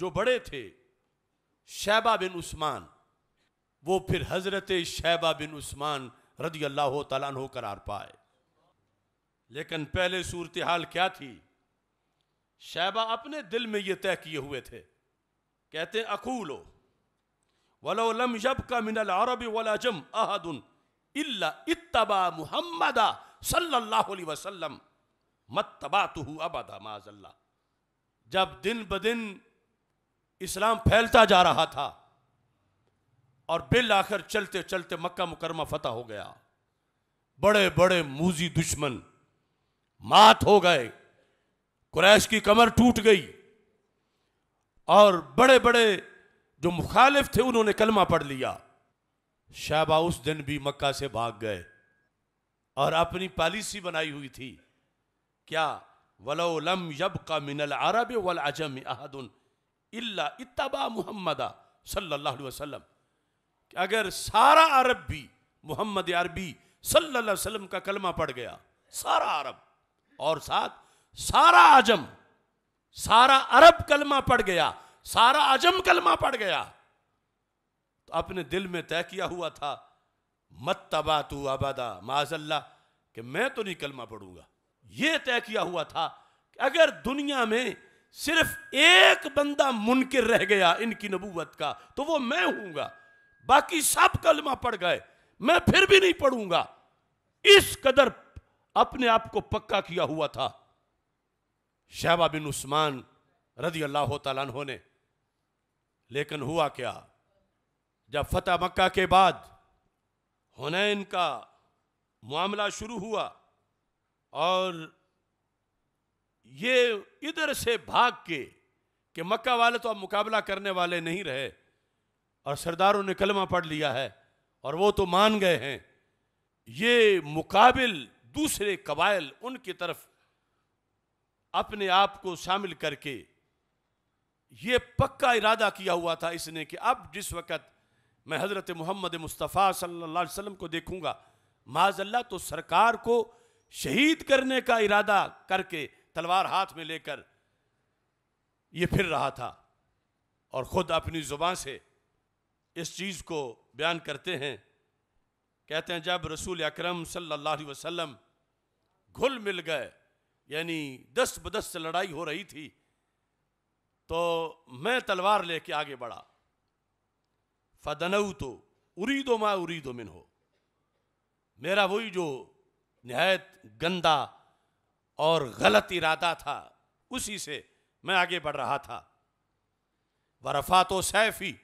जो बड़े थे शैबा बिन उस्मान वो फिर हज़रत शैबा बिन उस्मान रदी अल्लाह तला करार पाए लेकिन पहले सूरत हाल क्या थी शैबा अपने दिल में ये तय किए हुए थे कहते हैं अकूलो वलोलम जब का मिनल अरब वलाजम अहदन इल्ला इत्तबा मुहम्मदा सल्लल्लाहु अलैहि वसल्लम मत्तबा तुहु अबदा माजल्ला जब दिन ब दिन इस्लाम फैलता जा रहा था और बिल आखिर चलते चलते मक्का मुकरमा फतह हो गया बड़े बड़े मूजी दुश्मन मात हो गए कुरैश की कमर टूट गई और बड़े बड़े जो मुखालिफ थे उन्होंने कलमा पढ़ लिया शाहबा उस दिन भी मक्का से भाग गए और अपनी पॉलिसी बनाई हुई थी क्या वलोलम यब का मिनल अरब वल अजम इला इतबा मुहम्मदा सल्लल्लाहु अलैहि वसल्लम अगर सारा अरब भी मोहम्मद अरबी सल्लल्लाहु अलैहि वसल्लम का कलमा पड़ गया सारा अरब और साथ सारा आजम सारा अरब कलमा पड़ गया सारा आजम कलमा पड़ गया तो अपने दिल में तय किया हुआ था मत तबा तू आबादा माजल्ला कि मैं तो नहीं कलमा पढ़ूंगा यह तय किया हुआ था कि अगर दुनिया में सिर्फ एक बंदा मुनकर रह गया इनकी नबूवत का तो वो मैं हूंगा बाकी सब कलमा पढ़ गए मैं फिर भी नहीं पढ़ूंगा इस कदर अपने आप को पक्का किया हुआ था शहबा बिन उस्मान रजी अल्लाह तला ने लेकिन हुआ क्या जब फतेह मक्का के बाद हुनैन का मामला शुरू हुआ और ये इधर से भाग के कि मक्का वाले तो अब मुकाबला करने वाले नहीं रहे और सरदारों ने कलमा पढ़ लिया है और वो तो मान गए हैं ये मुकाबिल दूसरे कबाइल उनकी तरफ अपने आप को शामिल करके ये पक्का इरादा किया हुआ था इसने कि अब जिस वक़्त मैं हज़रत मोहम्मद मुस्तफ़ा सल्लल्लाहु अलैहि वसल्लम को देखूंगा माजल्ला तो सरकार को शहीद करने का इरादा करके तलवार हाथ में लेकर ये फिर रहा था और ख़ुद अपनी ज़ुबान से इस चीज़ को बयान करते हैं कहते हैं जब रसूल अक्रम सल्लल्लाहु घुल मिल गए यानी दस बदस लड़ाई हो रही थी तो मैं तलवार लेके आगे बढ़ा फदनऊ तो उरी दो माँ उरी दो मिन हो मेरा वही जो नहायत गंदा और गलत इरादा था उसी से मैं आगे बढ़ रहा था वरफा तो सैफ ही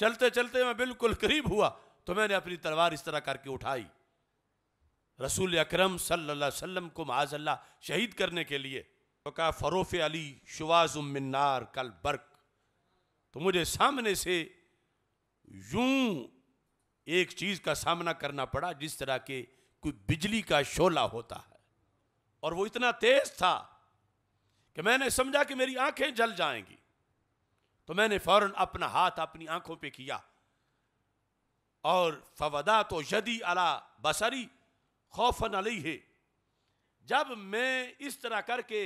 चलते चलते मैं बिल्कुल करीब हुआ तो मैंने अपनी तलवार इस तरह करके उठाई रसूल अक्रम सल्लाम को माजल्ला शहीद करने के लिए तो कहा फ़रोफ़ अली शवाजुमिनार कल बर्क तो मुझे सामने से यूं एक चीज़ का सामना करना पड़ा जिस तरह के कोई बिजली का शोला होता है और वो इतना तेज था कि मैंने समझा कि मेरी आंखें जल जाएंगी तो मैंने फौरन अपना हाथ अपनी आंखों पे किया और फवदा तो यदि अला बसरी खौफन अली है जब मैं इस तरह करके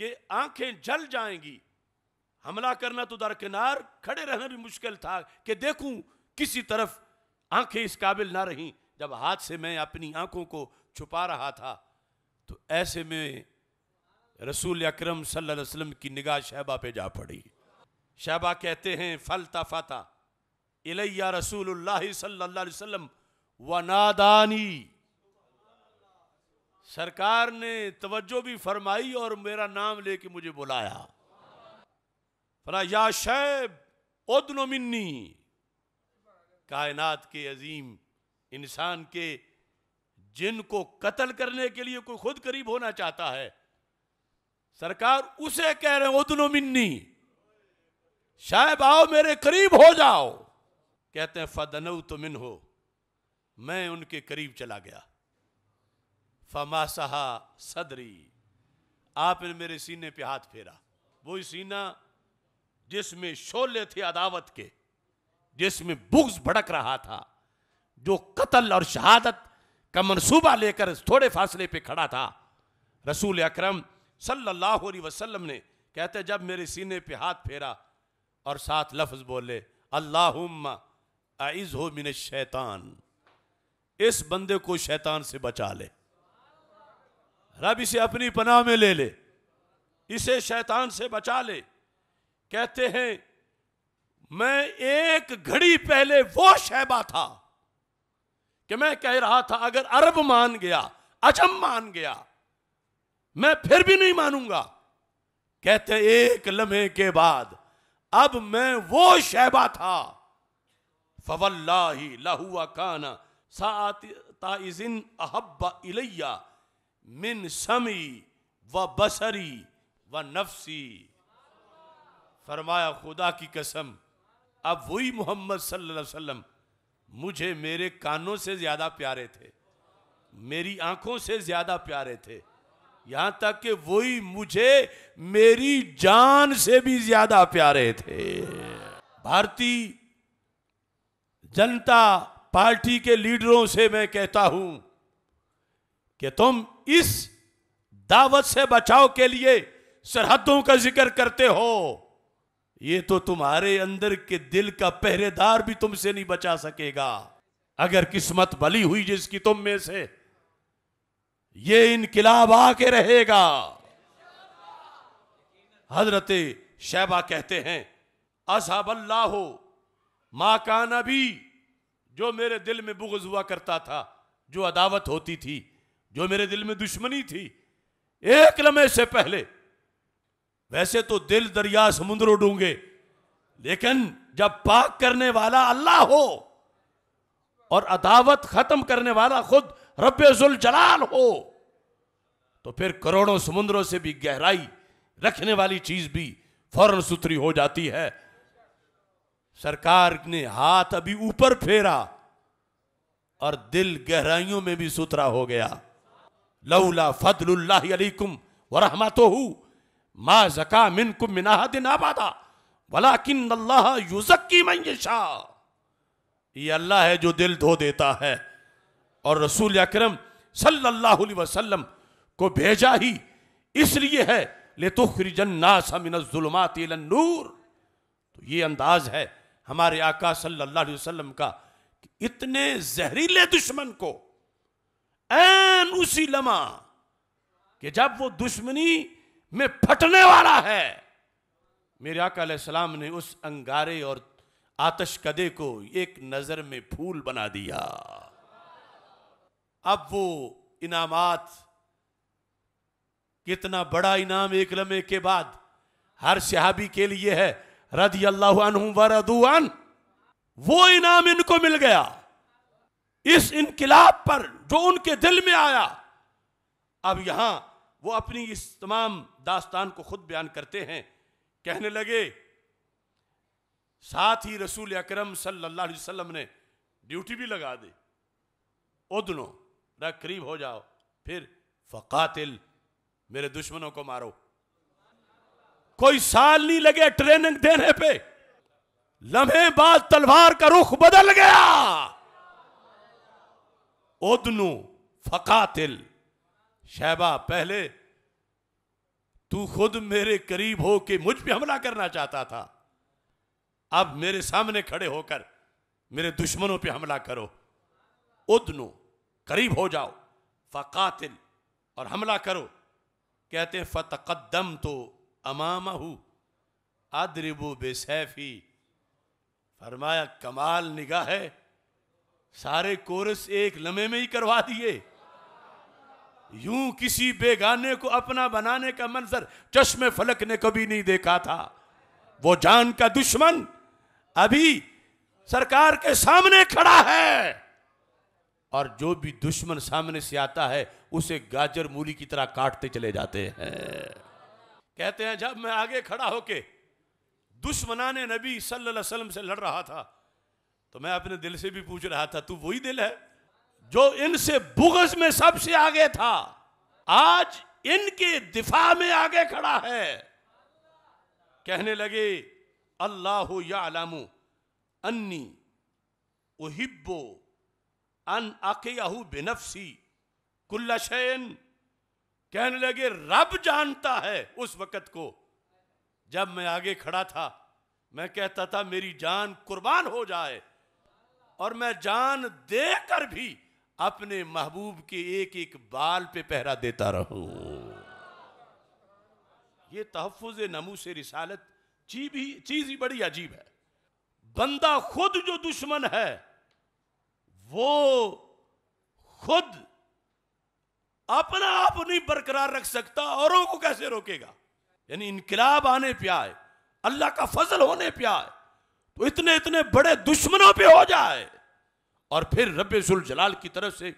कि आंखें जल जाएंगी हमला करना तो दरकिनार खड़े रहना भी मुश्किल था कि देखूं किसी तरफ आंखें इस काबिल ना रहीं जब हाथ से मैं अपनी आंखों को छुपा रहा था तो ऐसे में रसूल अकरम सल्लल्लाहु अलैहि वसल्लम की निगाह शहबा पे जा पड़ी शहबा कहते हैं फलता फाता इलैया रसूल सल्लाम व नादानी सरकार ने तवज्जो भी फरमाई और मेरा नाम लेके मुझे बुलाया फला या शैब उदनो मिन्नी कायनात के अजीम इंसान के जिनको कत्ल करने के लिए कोई खुद करीब होना चाहता है सरकार उसे कह रहे हैं उदनो मिन्नी शायद आओ मेरे करीब हो जाओ कहते हैं फदनऊ तुम तो इन हो मैं उनके करीब चला गया फमासहा सदरी आपने मेरे सीने पे हाथ फेरा वो सीना जिसमें शोले थे अदावत के जिसमें बुग्स भड़क रहा था जो कत्ल और शहादत का मनसूबा लेकर थोड़े फासले पे खड़ा था रसूल अकरम सल्लल्लाहु अलैहि वसल्लम ने कहते जब मेरे सीने पे हाथ फेरा और साथ लफ्ज़ बोले अल्लाह आइज़ हो मिन शैतान इस बंदे को शैतान से बचा ले रब इसे अपनी पनाह में ले ले इसे शैतान से बचा ले कहते हैं मैं एक घड़ी पहले वो शैबा था कि मैं कह रहा था अगर अरब मान गया अजम मान गया मैं फिर भी नहीं मानूंगा कहते एक लम्हे के बाद अब मैं वो शैबा था फवल्ला लहुआ काना साइजिन अहब्बा इलैया मिन समी व बसरी व नफसी फरमाया खुदा की कसम अब वही मोहम्मद सल्लम वसल्लम मुझे मेरे कानों से ज़्यादा प्यारे थे मेरी आंखों से ज़्यादा प्यारे थे यहां तक कि वही मुझे मेरी जान से भी ज्यादा प्यारे थे भारतीय जनता पार्टी के लीडरों से मैं कहता हूं कि तुम इस दावत से बचाव के लिए सरहदों का जिक्र करते हो ये तो तुम्हारे अंदर के दिल का पहरेदार भी तुमसे नहीं बचा सकेगा अगर किस्मत बली हुई जिसकी तुम में से ये इनकलाब आके रहेगा हजरत शहबा कहते हैं असहब अल्लाह हो माँ का नबी जो मेरे दिल में बुगज हुआ करता था जो अदावत होती थी जो मेरे दिल में दुश्मनी थी एक लम्हे से पहले वैसे तो दिल दरिया समुद्र उडूंगे लेकिन जब पाक करने वाला अल्लाह हो और अदावत खत्म करने वाला खुद रब्बुल जलाल हो तो फिर करोड़ों समुद्रों से भी गहराई रखने वाली चीज भी फौरन सुथरी हो जाती है सरकार ने हाथ अभी ऊपर फेरा और दिल गहराइयों में भी सुथरा हो गया लौला फदल्लाकुम वरहमा तो हूं मा जका मिन कुम मिनाहा दिन आबादा भला किन अल्लाह यूजक्की मैं ये शाह ये अल्लाह है जो दिल धो देता है और रसूल अक्रम सल्लाम को भेजा ही इसलिए है ले तो नूर तो ये अंदाज है हमारे आका सल्लल्लाहु अलैहि वसल्लम का कि इतने जहरीले दुश्मन को एन उसी लमा कि जब वो दुश्मनी में फटने वाला है मेरे आका सलाम ने उस अंगारे और आतश कदे को एक नज़र में फूल बना दिया अब वो इनामात कितना बड़ा इनाम एक लम्हे के बाद हर सहाबी के लिए है रदी अल्लाह वरदुआन वो इनाम इनको मिल गया इस इनकलाब पर जो उनके दिल में आया अब यहां वो अपनी इस तमाम दास्तान को खुद बयान करते हैं कहने लगे साथ ही रसूल अकरम सल्लल्लाहु अलैहि वसल्लम ने ड्यूटी भी लगा दी उदनों रा करीब हो जाओ फिर फ़कातिल मेरे दुश्मनों को मारो कोई साल नहीं लगे ट्रेनिंग देने पे लम्हे बाद तलवार का रुख बदल गया ओदनू फकातिल शहबा पहले तू खुद मेरे करीब हो के मुझ पे हमला करना चाहता था अब मेरे सामने खड़े होकर मेरे दुश्मनों पे हमला करो उदनू करीब हो जाओ फिल और हमला करो कहते फ़तकदम तो अमाम आदरिबो बेसैफी फरमाया कमाल निगाह है सारे कोरस एक लम्हे में ही करवा दिए यूं किसी बेगाने को अपना बनाने का मंजर चश्मे फलक ने कभी नहीं देखा था वो जान का दुश्मन अभी सरकार के सामने खड़ा है और जो भी दुश्मन सामने से आता है उसे गाजर मूली की तरह काटते चले जाते हैं कहते हैं जब मैं आगे खड़ा होके दुश्मनाने नबी सल्लम से लड़ रहा था तो मैं अपने दिल से भी पूछ रहा था तू वही दिल है जो इनसे बुगज में सबसे आगे था आज इनके दिफा में आगे खड़ा है कहने लगे अल्लाह या अलामू अन्नी हिब्बो अन अकहू बिनफसी कुल्लाशैन कहने लगे रब जानता है उस वक़्त को जब मैं आगे खड़ा था मैं कहता था मेरी जान कुर्बान हो जाए और मैं जान दे कर भी अपने महबूब के एक एक बाल पे पहरा देता रहूं ये तहफ़ नमू से रिसालत चीज़ ही बड़ी अजीब है बंदा खुद जो दुश्मन है वो खुद अपना आप नहीं बरकरार रख सकता औरों को कैसे रोकेगा यानी इनकलाब आने पे आए अल्लाह का फजल होने पे आए तो इतने इतने बड़े दुश्मनों पे हो जाए और फिर रब्बुल जलाल की तरफ से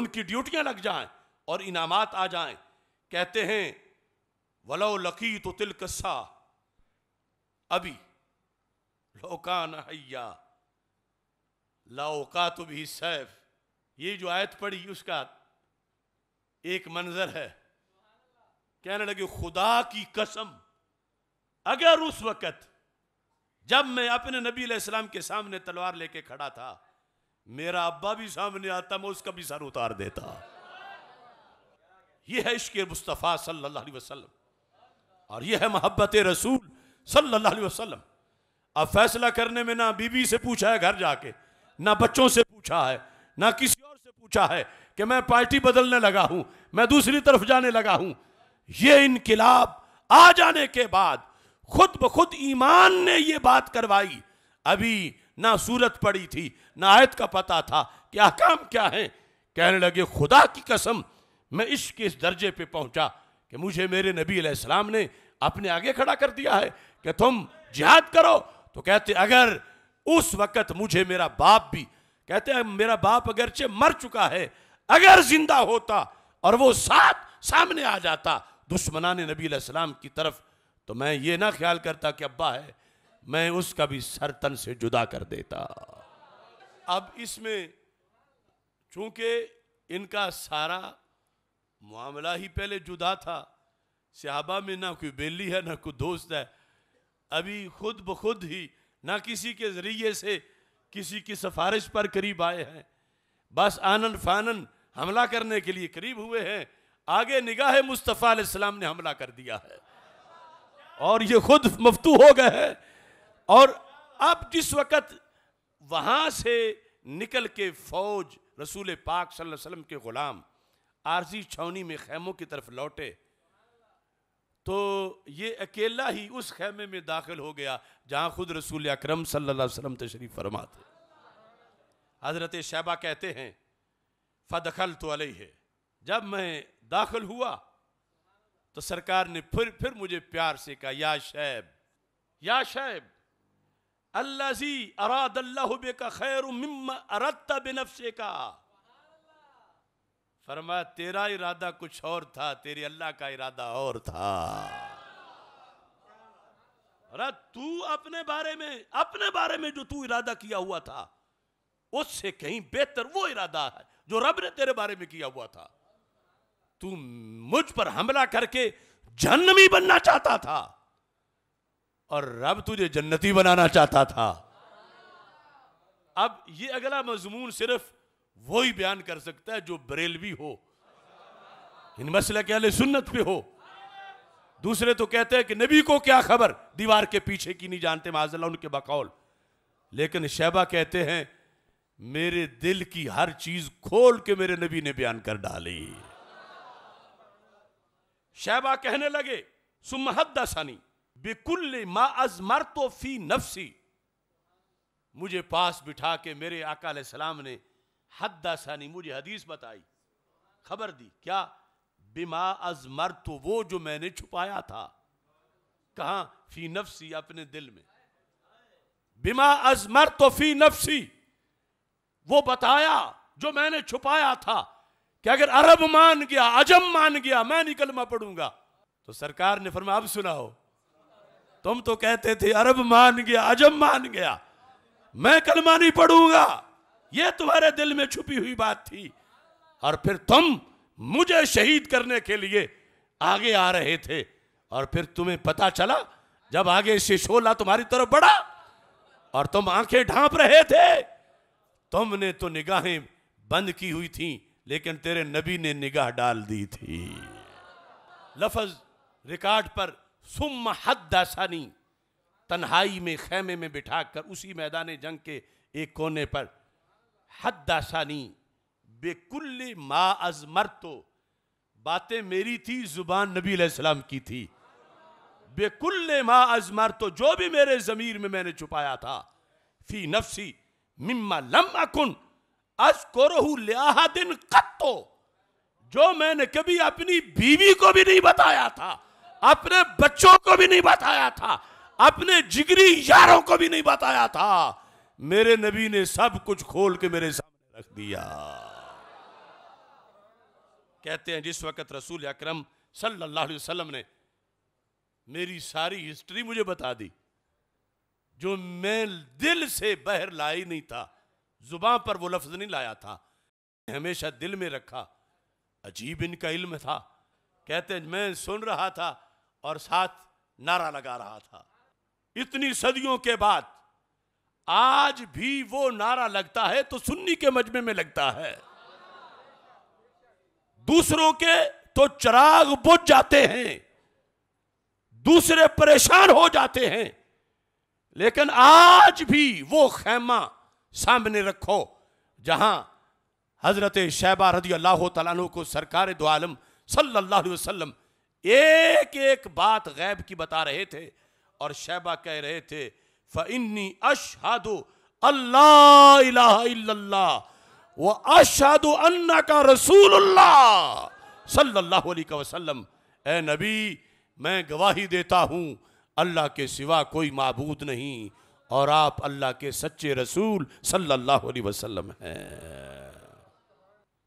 उनकी ड्यूटियां लग जाएं और इनामात आ जाएं कहते हैं वलो लकी तो तिलकस्सा अभी लोकान हैया लाओका तो भी सैफ ये जो आयत पड़ी उसका एक मंजर है कहने लगे खुदा की कसम अगर उस वक़्त जब मैं अपने नबी इस्लाम के सामने तलवार लेके खड़ा था मेरा अब्बा भी सामने आता मैं उसका भी सर उतार देता यह है इश्क मुस्तफ़ा सल्लल्लाहु अलैहि वसल्लम और यह है मोहब्बत रसूल सल्लल्लाहु अलैहि वसल्लम अब फैसला करने में ना बीबी से पूछा है घर जाके ना बच्चों से पूछा है ना किसी और से पूछा है कि मैं पार्टी बदलने लगा हूं मैं दूसरी तरफ जाने लगा हूं ये इनकलाब आ जाने के बाद खुद ब खुद ईमान ने यह बात करवाई अभी ना सूरत पड़ी थी ना आयत का पता था कि काम क्या है कहने लगे खुदा की कसम मैं इश्क इस दर्जे पे पहुंचा कि मुझे मेरे नबी सलाम ने अपने आगे खड़ा कर दिया है कि तुम जिहाद करो तो कहते अगर उस वक़्त मुझे मेरा बाप भी कहते हैं मेरा बाप अगरचे मर चुका है अगर जिंदा होता और वो साथ सामने आ जाता ने नबी सलाम की तरफ तो मैं ये ना ख्याल करता कि अब्बा है मैं उसका भी सरतन से जुदा कर देता अब इसमें चूंकि इनका सारा मामला ही पहले जुदा था सिहाबा में ना कोई बेली है ना कोई दोस्त है अभी खुद ब खुद ही ना किसी के ज़रिए से किसी की सिफारिश पर करीब आए हैं बस आनन फानन हमला करने के लिए करीब हुए हैं आगे निगाह मुस्तफ़ा सलाम ने हमला कर दिया है और ये खुद मफतू हो गए हैं और अब जिस वक़्त वहाँ से निकल के फौज रसूल पाक सल्लल्लाहु अलैहि वसल्लम के ग़ुलाम आरजी छावनी में खैमों की तरफ लौटे तो ये अकेला ही उस खेमे में दाखिल हो गया जहाँ खुद रसूल अक्रम सल्लम तशरीफ फरमा थे हज़रत शैबा कहते हैं फ़दखल तो अलई है जब मैं दाखिल हुआ तो सरकार ने फिर फिर मुझे प्यार से कहा या शैब या शैब अल्लाजी अरादल्ला का खैर अरत से का फरमा तेरा इरादा कुछ और था तेरे अल्लाह का इरादा और था तू अपने बारे में अपने बारे में जो तू इरादा किया हुआ था उससे कहीं बेहतर वो इरादा है जो रब ने तेरे बारे में किया हुआ था तू मुझ पर हमला करके जहन्नमी बनना चाहता था और रब तुझे जन्नती बनाना चाहता था अब ये अगला मजमून सिर्फ वो ही बयान कर सकता है जो बरेलवी हो इन मसले के अले सुन्नत पे हो दूसरे तो कहते हैं कि नबी को क्या खबर दीवार के पीछे की नहीं जानते माजल्ला उनके बकौल लेकिन शहबा कहते हैं मेरे दिल की हर चीज खोल के मेरे नबी ने बयान कर डाली शहबा कहने लगे बेकुल मा अजमर तो फी नफसी मुझे पास बिठा के मेरे अकाल सलाम ने हद मुझे हदीस बताई खबर दी क्या बिमा अजमर तो वो जो मैंने छुपाया था कहा फी नफसी अपने दिल में बिमा अजमर तो फी नफसी वो बताया जो मैंने छुपाया था कि अगर अरब मान गया अजम मान गया मैं निकलमा पढ़ूंगा तो सरकार ने फरमा अब सुनाओ तुम तो कहते थे अरब मान गया अजम मान गया मैं कलमा नहीं पढ़ूंगा यह तुम्हारे दिल में छुपी हुई बात थी और फिर तुम मुझे शहीद करने के लिए आगे आ रहे थे और फिर तुम्हें पता चला जब आगे से शोला तुम्हारी तरफ बढ़ा और तुम आंखें ढांप रहे थे तुमने तो निगाहें बंद की हुई थी लेकिन तेरे नबी ने निगाह डाल दी थी लफज रिकॉर्ड पर सुम हद दासानी तन्हाई में खेमे में बिठाकर उसी मैदान जंग के एक कोने पर हदासानी बेकुल्ल मा अजमर तो बातें मेरी थी ज़ुबान नबी सलाम की थी बेकुल्ल मा अजमर तो जो भी मेरे ज़मीर में मैंने छुपाया था फी नफसी मिम्मा लम अकुन अज कोरहू लिया दिन कत्तो जो मैंने कभी अपनी बीवी को भी नहीं बताया था अपने बच्चों को भी नहीं बताया था अपने जिगरी यारों को भी नहीं बताया था मेरे नबी ने सब कुछ खोल के मेरे सामने रख दिया कहते हैं जिस वक्त रसूल अक्रम सल्लाम ने मेरी सारी हिस्ट्री मुझे बता दी जो मैं दिल से बहर लाई नहीं था जुबान पर वो लफ्ज नहीं लाया था हमेशा दिल में रखा अजीब इनका इल्म था कहते हैं मैं सुन रहा था और साथ नारा लगा रहा था इतनी सदियों के बाद आज भी वो नारा लगता है तो सुन्नी के मजमे में लगता है दूसरों के तो चराग बुझ जाते हैं दूसरे परेशान हो जाते हैं लेकिन आज भी वो खैमा सामने रखो जहां हजरत शहबा रदी अल्लाह तु को सरकार दो आलम सल्लल्लाहु अलैहि वसल्लम एक एक बात गैब की बता रहे थे और शहबा कह रहे थे फ़िन्नी अशहदु अल्लाह व अशहदु अन्ना का रसूलुल्लाह सल्लल्लाहु अलैहि वसल्लम ए नबी मैं गवाही देता हूँ अल्लाह के सिवा कोई मबूद नहीं और आप अल्लाह के सच्चे रसूल सल्लल्लाहु अलैहि वसल्लम हैं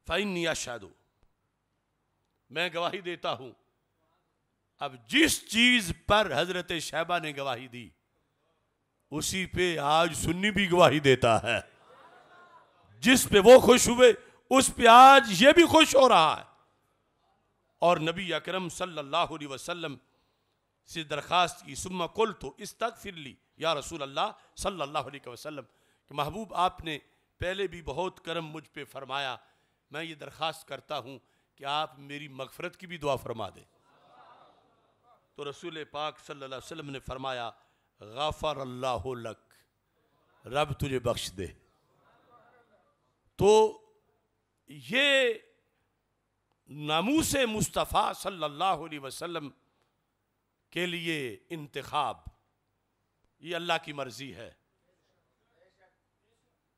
फ़िन्नी अशहदु मैं गवाही देता हूँ अब जिस चीज़ पर हज़रत शहबा ने गवाही दी उसी पे आज सुन्नी भी गवाही देता है जिस पे वो खुश हुए उस पे आज ये भी खुश हो रहा है और नबी अकरम सल्लल्लाहु अलैहि वसल्लम से दरख्वास्त की सुम्मा कुल तो इस तक फिर ली या रसूल अल्लाह सल्लल्लाहु अलैहि वसल्लम कि महबूब आपने पहले भी बहुत करम मुझ पे फरमाया मैं ये दरख्वास्त करता हूँ कि आप मेरी मगफरत की भी दुआ फरमा दें तो रसूल पाक सल्लल्लाहु अलैहि वसल्लम ने फरमाया गफ़र अल्लाह लक रब तुझे बख्श दे तो ये नामूस मुस्तफ़ा सल्लल्लाहु अलैहि वसल्लम के लिए इंतखब ये अल्लाह की मर्ज़ी है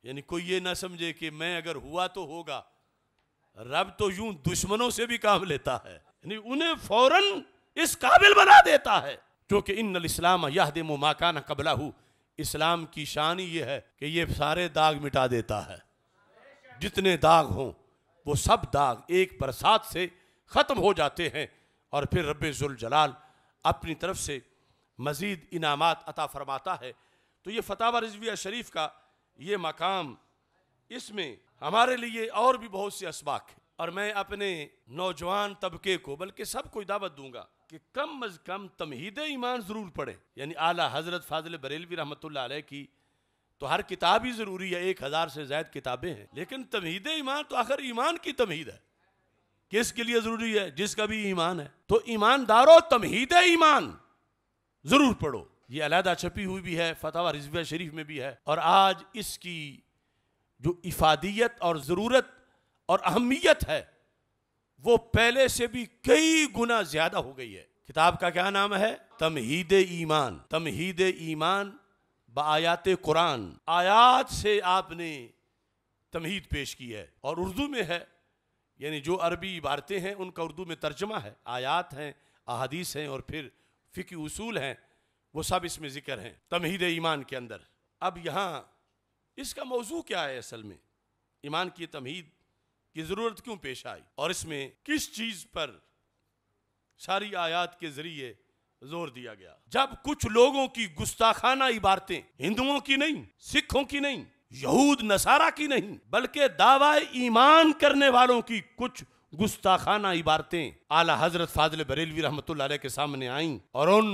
यानी कोई ये ना समझे कि मैं अगर हुआ तो होगा रब तो यूं दुश्मनों से भी काम लेता है यानी उन्हें फौरन इस काबिल बना देता है क्योंकि इन इस्लाम यह दे माका कबला हूँ इस्लाम की शान ये है कि ये सारे दाग मिटा देता है जितने दाग हों वो सब दाग एक बरसात से ख़त्म हो जाते हैं और फिर रब जलाल अपनी तरफ से मज़ीद इनामत अता फरमाता है तो ये फतावा रजविया शरीफ का ये मकाम इसमें हमारे लिए और भी बहुत से इसबाक हैं और मैं अपने नौजवान तबके को बल्कि सबको दावत दूंगा कि कम अज कम तमहीद ईमान ज़रूर पढ़े यानी आला हज़रत फाजिल बरेलवी रहमत की तो हर किताब ही ज़रूरी है एक हज़ार से ज़ायद किताबें हैं लेकिन तमहीद ईमान तो आखिर ईमान की तमहीद है किसके लिए ज़रूरी है जिसका भी ईमान है तो ईमानदारो तमहीद ईमान ज़रूर पढ़ो ये अलहदा छपी हुई भी है फतेह रिजविया शरीफ में भी है और आज इसकी जो इफादियत और ज़रूरत और अहमियत है वो पहले से भी कई गुना ज्यादा हो गई है किताब का क्या नाम है तमहीद ईमान तमहीद ईमान आयात कुरान आयात से आपने तमहीद पेश की है और उर्दू में है यानी जो अरबी इबारतें हैं उनका उर्दू में तर्जमा है आयात हैं अहादीस हैं और फिर फ़िकी उसूल हैं वो सब इसमें ज़िक्र हैं तमहीद ईमान के अंदर अब यहाँ इसका मौजू क्या है असल में ईमान की तमहीद की जरूरत क्यों पेश आई और इसमें किस चीज पर सारी आयात के जरिए जोर दिया गया जब कुछ लोगों की गुस्ताखाना इबारतें हिंदुओं की नहीं सिखों की नहीं यहूद नसारा की नहीं बल्कि दावा ईमान करने वालों की कुछ गुस्ताखाना इबारतें आला हजरत फाजिल बरेलवी रहमत के सामने आईं और उन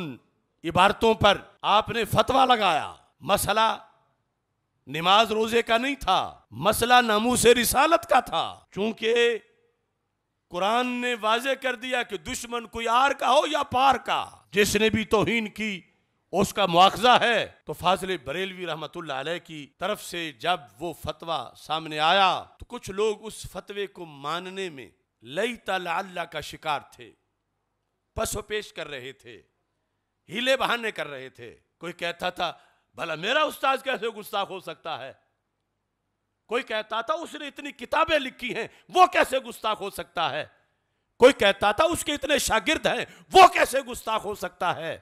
इबारतों पर आपने फतवा लगाया मसला नमाज रोजे का नहीं था मसला से रिसालत का था चूंकि कुरान ने वाजे कर दिया कि दुश्मन कोई आर का हो या पार का जिसने भी तोहिन की उसका मुआवजा है तो फाजिल बरेलवी रहमत की तरफ से जब वो फतवा सामने आया तो कुछ लोग उस फतवे को मानने में लई तला का शिकार थे पसो पेश कर रहे थे हीले बहाने कर रहे थे कोई कहता था भला मेरा उस्ताद कैसे गुस्ताख हो सकता है कोई कहता था उसने इतनी किताबें लिखी हैं वो कैसे गुस्ताख हो सकता है कोई कहता था उसके इतने शागिर्द हैं वो कैसे गुस्ताख हो सकता है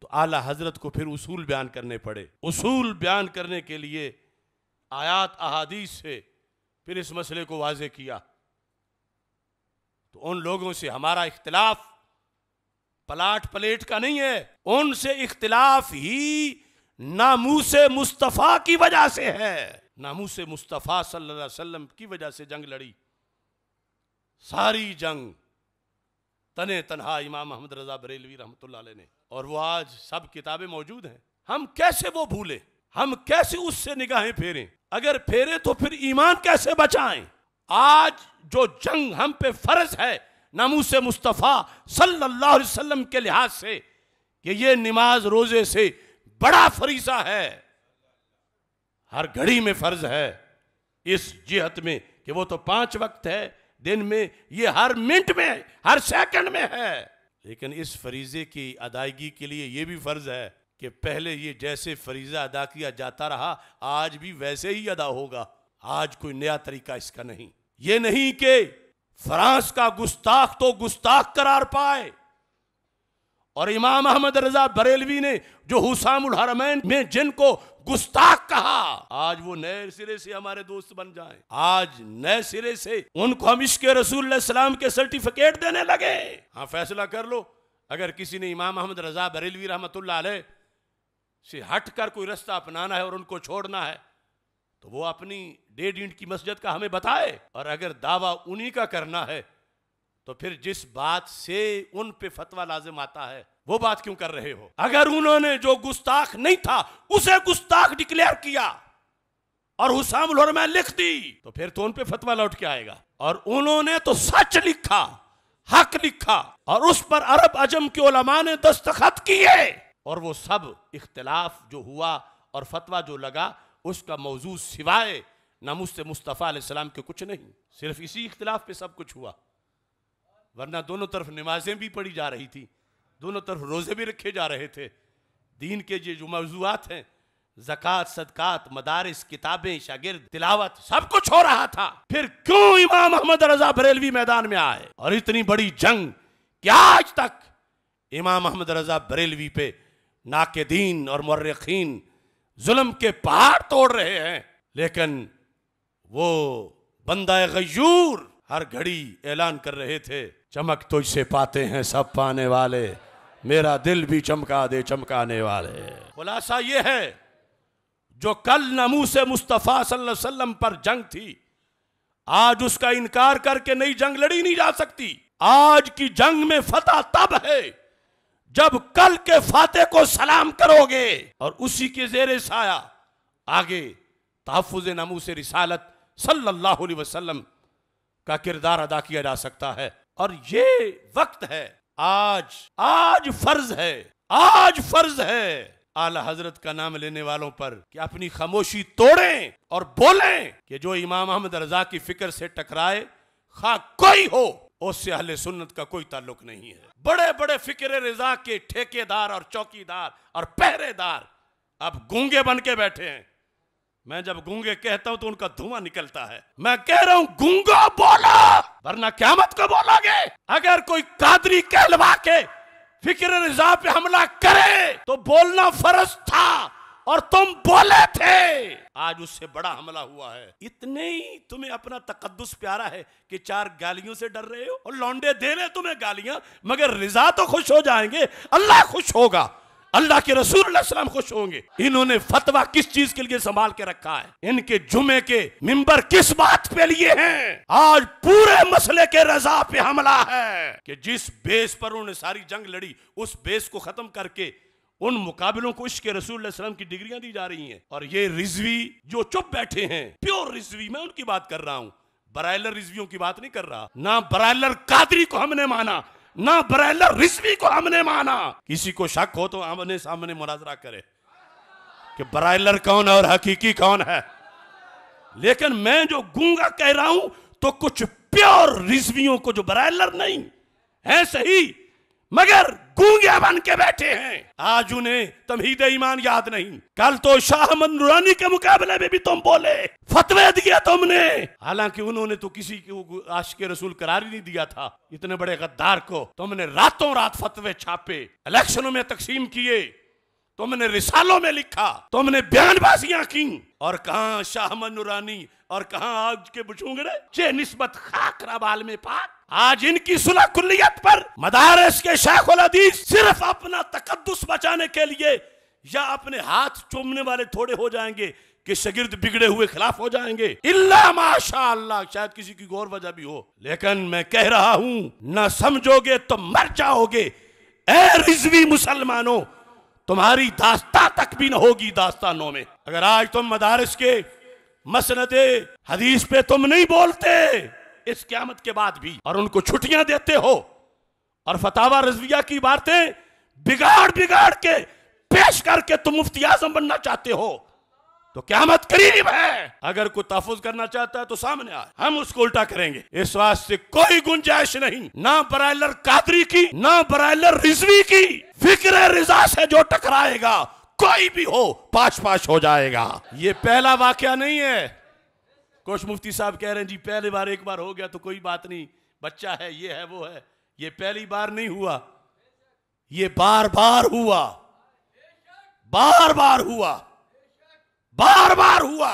तो आला हजरत को फिर उसूल बयान करने पड़े उसूल बयान करने के लिए आयात अहादीस से फिर इस मसले को वाजे किया तो उन लोगों से हमारा इख्तलाफ पलाट पलेट का नहीं है उनसे इख्तिलाफ ही नामूस मुस्तफ़ा की वजह से है नामूस मुस्तफ़ा सल्लल्लाहु अलैहि वसल्लम की वजह से जंग लड़ी सारी जंग तने तनहा इमाम अहमद रजा बरेलवी रहमत ने और वो आज सब किताबें मौजूद हैं हम कैसे वो भूले हम कैसे उससे निगाहें फेरे अगर फेरे तो फिर ईमान कैसे बचाएं आज जो जंग हम पे फर्ज है नमूस मुस्तफ़ा सल्लल्लाहु अलैहि वसल्लम के लिहाज से कि ये नमाज रोज़े से बड़ा फरीसा है हर घड़ी में फ़र्ज है इस जिहत में कि वो तो पांच वक्त है दिन में ये हर मिनट में हर सेकंड में है लेकिन इस फरीज़े की अदायगी के लिए ये भी फ़र्ज़ है कि पहले ये जैसे फरीज़ा अदा किया जाता रहा आज भी वैसे ही अदा होगा आज कोई नया तरीका इसका नहीं ये नहीं कि फ्रांस का गुस्ताख तो गुस्ताख करार पाए और इमाम अहमद रजा बरेलवी ने जो हुसाम उल हरमैन में जिनको गुस्ताख कहा आज वो नए सिरे से हमारे दोस्त बन जाएं आज नए सिरे से उनको हम इश्क रसूल सलाम के सर्टिफिकेट देने लगे हाँ फैसला कर लो अगर किसी ने इमाम अहमद रजा बरेलवी रहमत से हट कर कोई रास्ता अपनाना है और उनको छोड़ना है तो वो अपनी डेढ़ इंट की मस्जिद का हमें बताए और अगर दावा उन्हीं का करना है तो फिर जिस बात से उन पे फतवा लाजिम आता है वो बात क्यों कर रहे हो अगर उन्होंने जो गुस्ताख नहीं था उसे गुस्ताख डिक्लेयर किया और हुसाम में लिख दी तो फिर तो उन पे फतवा लौट के आएगा और उन्होंने तो सच लिखा हक लिखा और उस पर अरब अजम के ओलमा ने दस्तखत किए और वो सब इख्तलाफ जो हुआ और फतवा जो लगा उसका मौजू सिवाए नमुस्त मुस्तफ़ा सलाम के कुछ नहीं सिर्फ इसी इख्तलाफ पे सब कुछ हुआ वरना दोनों तरफ नमाजें भी पढ़ी जा रही थी दोनों तरफ रोज़े भी रखे जा रहे थे दीन के ये जो मौजूद हैं जक़ात सदक़ात मदारस किताबें शागिर्द तिलावत सब कुछ हो रहा था फिर क्यों इमाम अहमद रजा बरेलवी मैदान में आए और इतनी बड़ी जंग कि आज तक इमाम अहमद रजा बरेलवी पे नाकदीन और मर्रखीन जुल्म के पहाड़ तोड़ रहे हैं लेकिन वो बंदा गयूर हर घड़ी ऐलान कर रहे थे चमक तो इसे पाते हैं सब पाने वाले मेरा दिल भी चमका दे चमकाने वाले खुलासा ये है जो कल नमू से मुस्तफ़ा वसल्लम पर जंग थी आज उसका इनकार करके नई जंग लड़ी नहीं जा सकती आज की जंग में फतह तब है जब कल के फाते को सलाम करोगे और उसी के जेर साया आगे तहफुज नमू से रिसालत सल्लल्लाहु अलैहि वसल्लम का किरदार अदा किया जा सकता है और ये वक्त है आज आज फर्ज है आज फर्ज है आला हजरत का नाम लेने वालों पर कि अपनी खामोशी तोड़ें और बोलें कि जो इमाम अहमद रजा की फिक्र से टकराए खा कोई हो उससे अहले सुन्नत का कोई ताल्लुक नहीं है बड़े बड़े फिक्र रजा के ठेकेदार और चौकीदार और पहरेदार अब गूंगे बन के बैठे हैं मैं जब गूंगे कहता हूं तो उनका धुआं निकलता है मैं कह रहा हूं गूंगा बोला वरना क्या मत को बोलोगे अगर कोई कादरी कहलवा के फिक्र रजा पे हमला करे तो बोलना फर्ज था और तुम बोले थे आज उससे बड़ा हमला हुआ है इतने ही तुम्हें अपना तकदस प्यारा है कि चार गालियों से डर रहे हो और लौंडे दे रहे तुम्हें गालियां मगर रिजा तो खुश हो जाएंगे अल्लाह खुश होगा अल्लाह के रसूल सलाम खुश होंगे इन्होंने फतवा किस चीज के लिए संभाल के रखा है इनके जुमे के मिंबर किस बात पे लिए हैं आज पूरे मसले के रजा पे हमला है कि जिस बेस पर उन्होंने सारी जंग लड़ी उस बेस को खत्म करके उन मुकाबलों को इश्क रसूल वसलम की डिग्रियां दी जा रही हैं और ये रिजवी जो चुप बैठे हैं प्योर रिजवी मैं उनकी बात कर रहा हूं ब्रायलर रिजवियों की बात नहीं कर रहा ना ब्रायलर कादरी को हमने माना ना बराइलर रिजवी को हमने माना किसी को शक हो तो आमने सामने मुनाजरा करे कि ब्रायलर कौन और हकीकी कौन है लेकिन मैं जो गूंगा कह रहा हूं तो कुछ प्योर रिजवियों को जो ब्रायलर नहीं है सही मगर गूंगे बन के बैठे हैं आज उन्हें तमहीद ईमान याद नहीं कल तो शाह मंदुरानी के मुकाबले में भी तुम बोले फतवे दिया तुमने हालांकि उन्होंने तो किसी को आश के रसूल करार ही नहीं दिया था इतने बड़े गद्दार को तुमने रातों रात फतवे छापे इलेक्शनों में तकसीम किए तुमने रिसालों में लिखा तुमने बयानबाजियां की और कहा शाह मनुरानी और कहा आज के बुछूंगड़े चे निस्बत खाकर बाल में पाक आज इनकी सुलह कुलियत पर मदारस के शेखुल हदीस सिर्फ अपना तकदस बचाने के लिए या अपने हाथ चूमने वाले थोड़े हो जाएंगे कि शगिर्द बिगड़े हुए खिलाफ हो जाएंगे इल्ला माशाल्लाह शायद किसी की गौर वजह भी हो लेकिन मैं कह रहा हूं ना समझोगे तो मर जाओगे ए रिजवी मुसलमानों तुम्हारी दास्ता तक भी ना होगी दास्तानों में अगर आज तुम मदारस के मसनद हदीस पे तुम नहीं बोलते इस क्यामत के बाद भी और उनको छुट्टियां देते हो और फतावा रजविया की बातें बिगाड़ बिगाड़ के पेश करके तुम मुफ्ती आजम बनना चाहते हो तो क्यामत करीब है अगर कोई तहफुज करना चाहता है तो सामने आए हम उसको उल्टा करेंगे इस वास्ते कोई गुंजाइश नहीं ना बराइलर कादरी की ना बराइलर रिजवी की फिक्र रिजा से जो टकराएगा कोई भी हो पाश पाश हो जाएगा ये पहला वाक्य नहीं है कोश मुफ्ती साहब कह रहे हैं जी पहली बार एक बार हो गया तो कोई बात नहीं बच्चा है ये है वो है ये पहली बार नहीं हुआ ये बार बार हुआ बार बार हुआ बार बार हुआ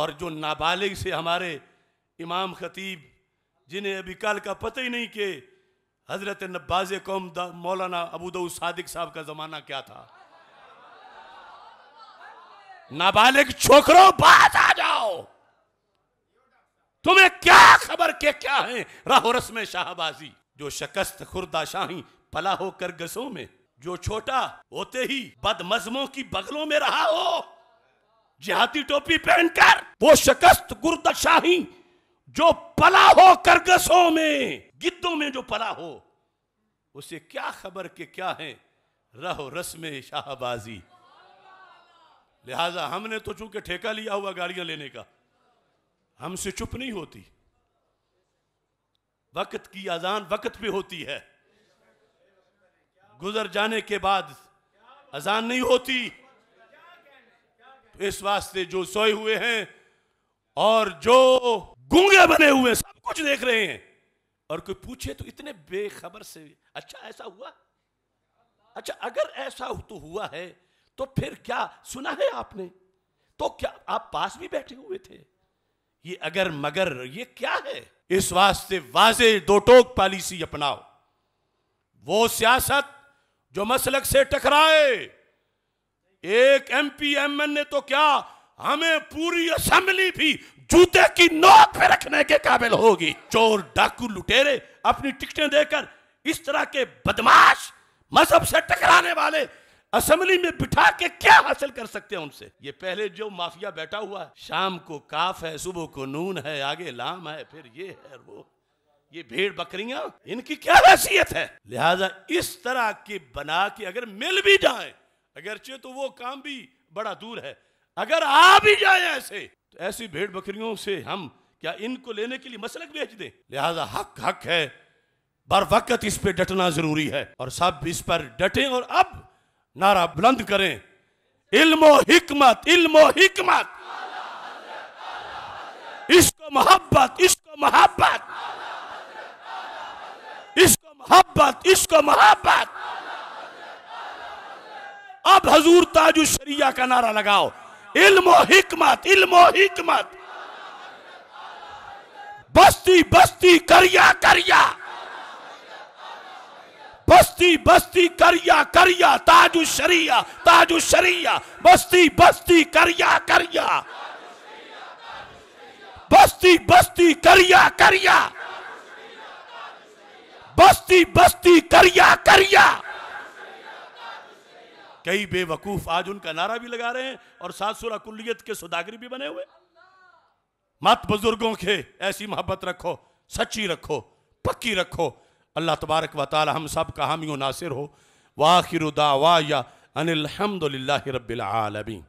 और जो नाबालिग से हमारे इमाम खतीब जिन्हें अभी कल का पता ही नहीं कि हजरत नब्बाज कौम मौलाना अबू दऊ सादिक साहब का ज़माना क्या था नाबालिग छोकरो बाज आ जाओ तुम्हें क्या खबर के क्या है राहो रस्म शाहबाजी जो शकस्त खुर्दा शाही पला हो करगसों में जो छोटा होते ही बदमजमों की बगलों में रहा हो जिहाती टोपी पहनकर वो शकस्त गुर्द शाही जो पला हो करगसों में गिद्धों में जो पला हो उसे क्या खबर के क्या है रहो रस्म शाहबाजी लिहाजा हमने तो चूंकि ठेका लिया हुआ गाड़ियां लेने का हमसे चुप नहीं होती वक्त की अजान वक्त पे होती है गुजर जाने के बाद अजान नहीं होती तो इस वास्ते जो सोए हुए हैं और जो गूंगे बने हुए सब कुछ देख रहे हैं और कोई पूछे तो इतने बेखबर से अच्छा ऐसा हुआ अच्छा अगर ऐसा तो हुआ है तो फिर क्या सुना है आपने तो क्या आप पास भी बैठे हुए थे ये अगर मगर ये क्या है इस वास्ते वाजे दो टोक पॉलिसी अपनाओ वो सियासत जो मसलक से टकराए एक एमपी एमएन ने तो क्या हमें पूरी असेंबली भी जूते की नोक पे रखने के काबिल होगी चोर डाकू लुटेरे अपनी टिकटें देकर इस तरह के बदमाश मजहब से टकराने वाले असेंबली में बिठा के क्या हासिल कर सकते हैं उनसे ये पहले जो माफिया बैठा हुआ है शाम को काफ है सुबह को नून है आगे लाम है फिर ये है वो ये भेड़ बकरियां इनकी क्या हैसियत है लिहाजा इस तरह के बना के अगर मिल भी जाए अगरचे तो वो काम भी बड़ा दूर है अगर आ भी जाए ऐसे तो ऐसी भेड़ बकरियों से हम क्या इनको लेने के लिए मसलक भेज दें लिहाजा हक हक है बर वक्त इस पर डटना जरूरी है और सब इस पर डटे और अब नारा बुलंद करें इल्मो हिकमत इल्मो हिकमत इसको मोहब्बत इसको मोहब्बत इसको मोहब्बत इसको मोहब्बत अब हजूर ताजु शरिया का नारा लगाओ इल्मो हिकमत इल्मो हिकमत बस्ती बस्ती करिया करिया बस्ती बस्ती करिया करिया ताजु शरिया ताजु शरिया बस्ती बस्ती करिया करिया बस्ती बस्ती करिया करिया बस्ती बस्ती करिया करिया कई बेवकूफ आज उनका नारा भी लगा रहे हैं और सासुरा कुलियत के सुदागरी भी बने हुए मत बुजुर्गों के ऐसी मोहब्बत रखो सच्ची रखो पक्की रखो अल्लाह तबारक व ताली हम सब का हामी नासिर हो वाखिर दावा या अनिलहमदिल्ला रबालमी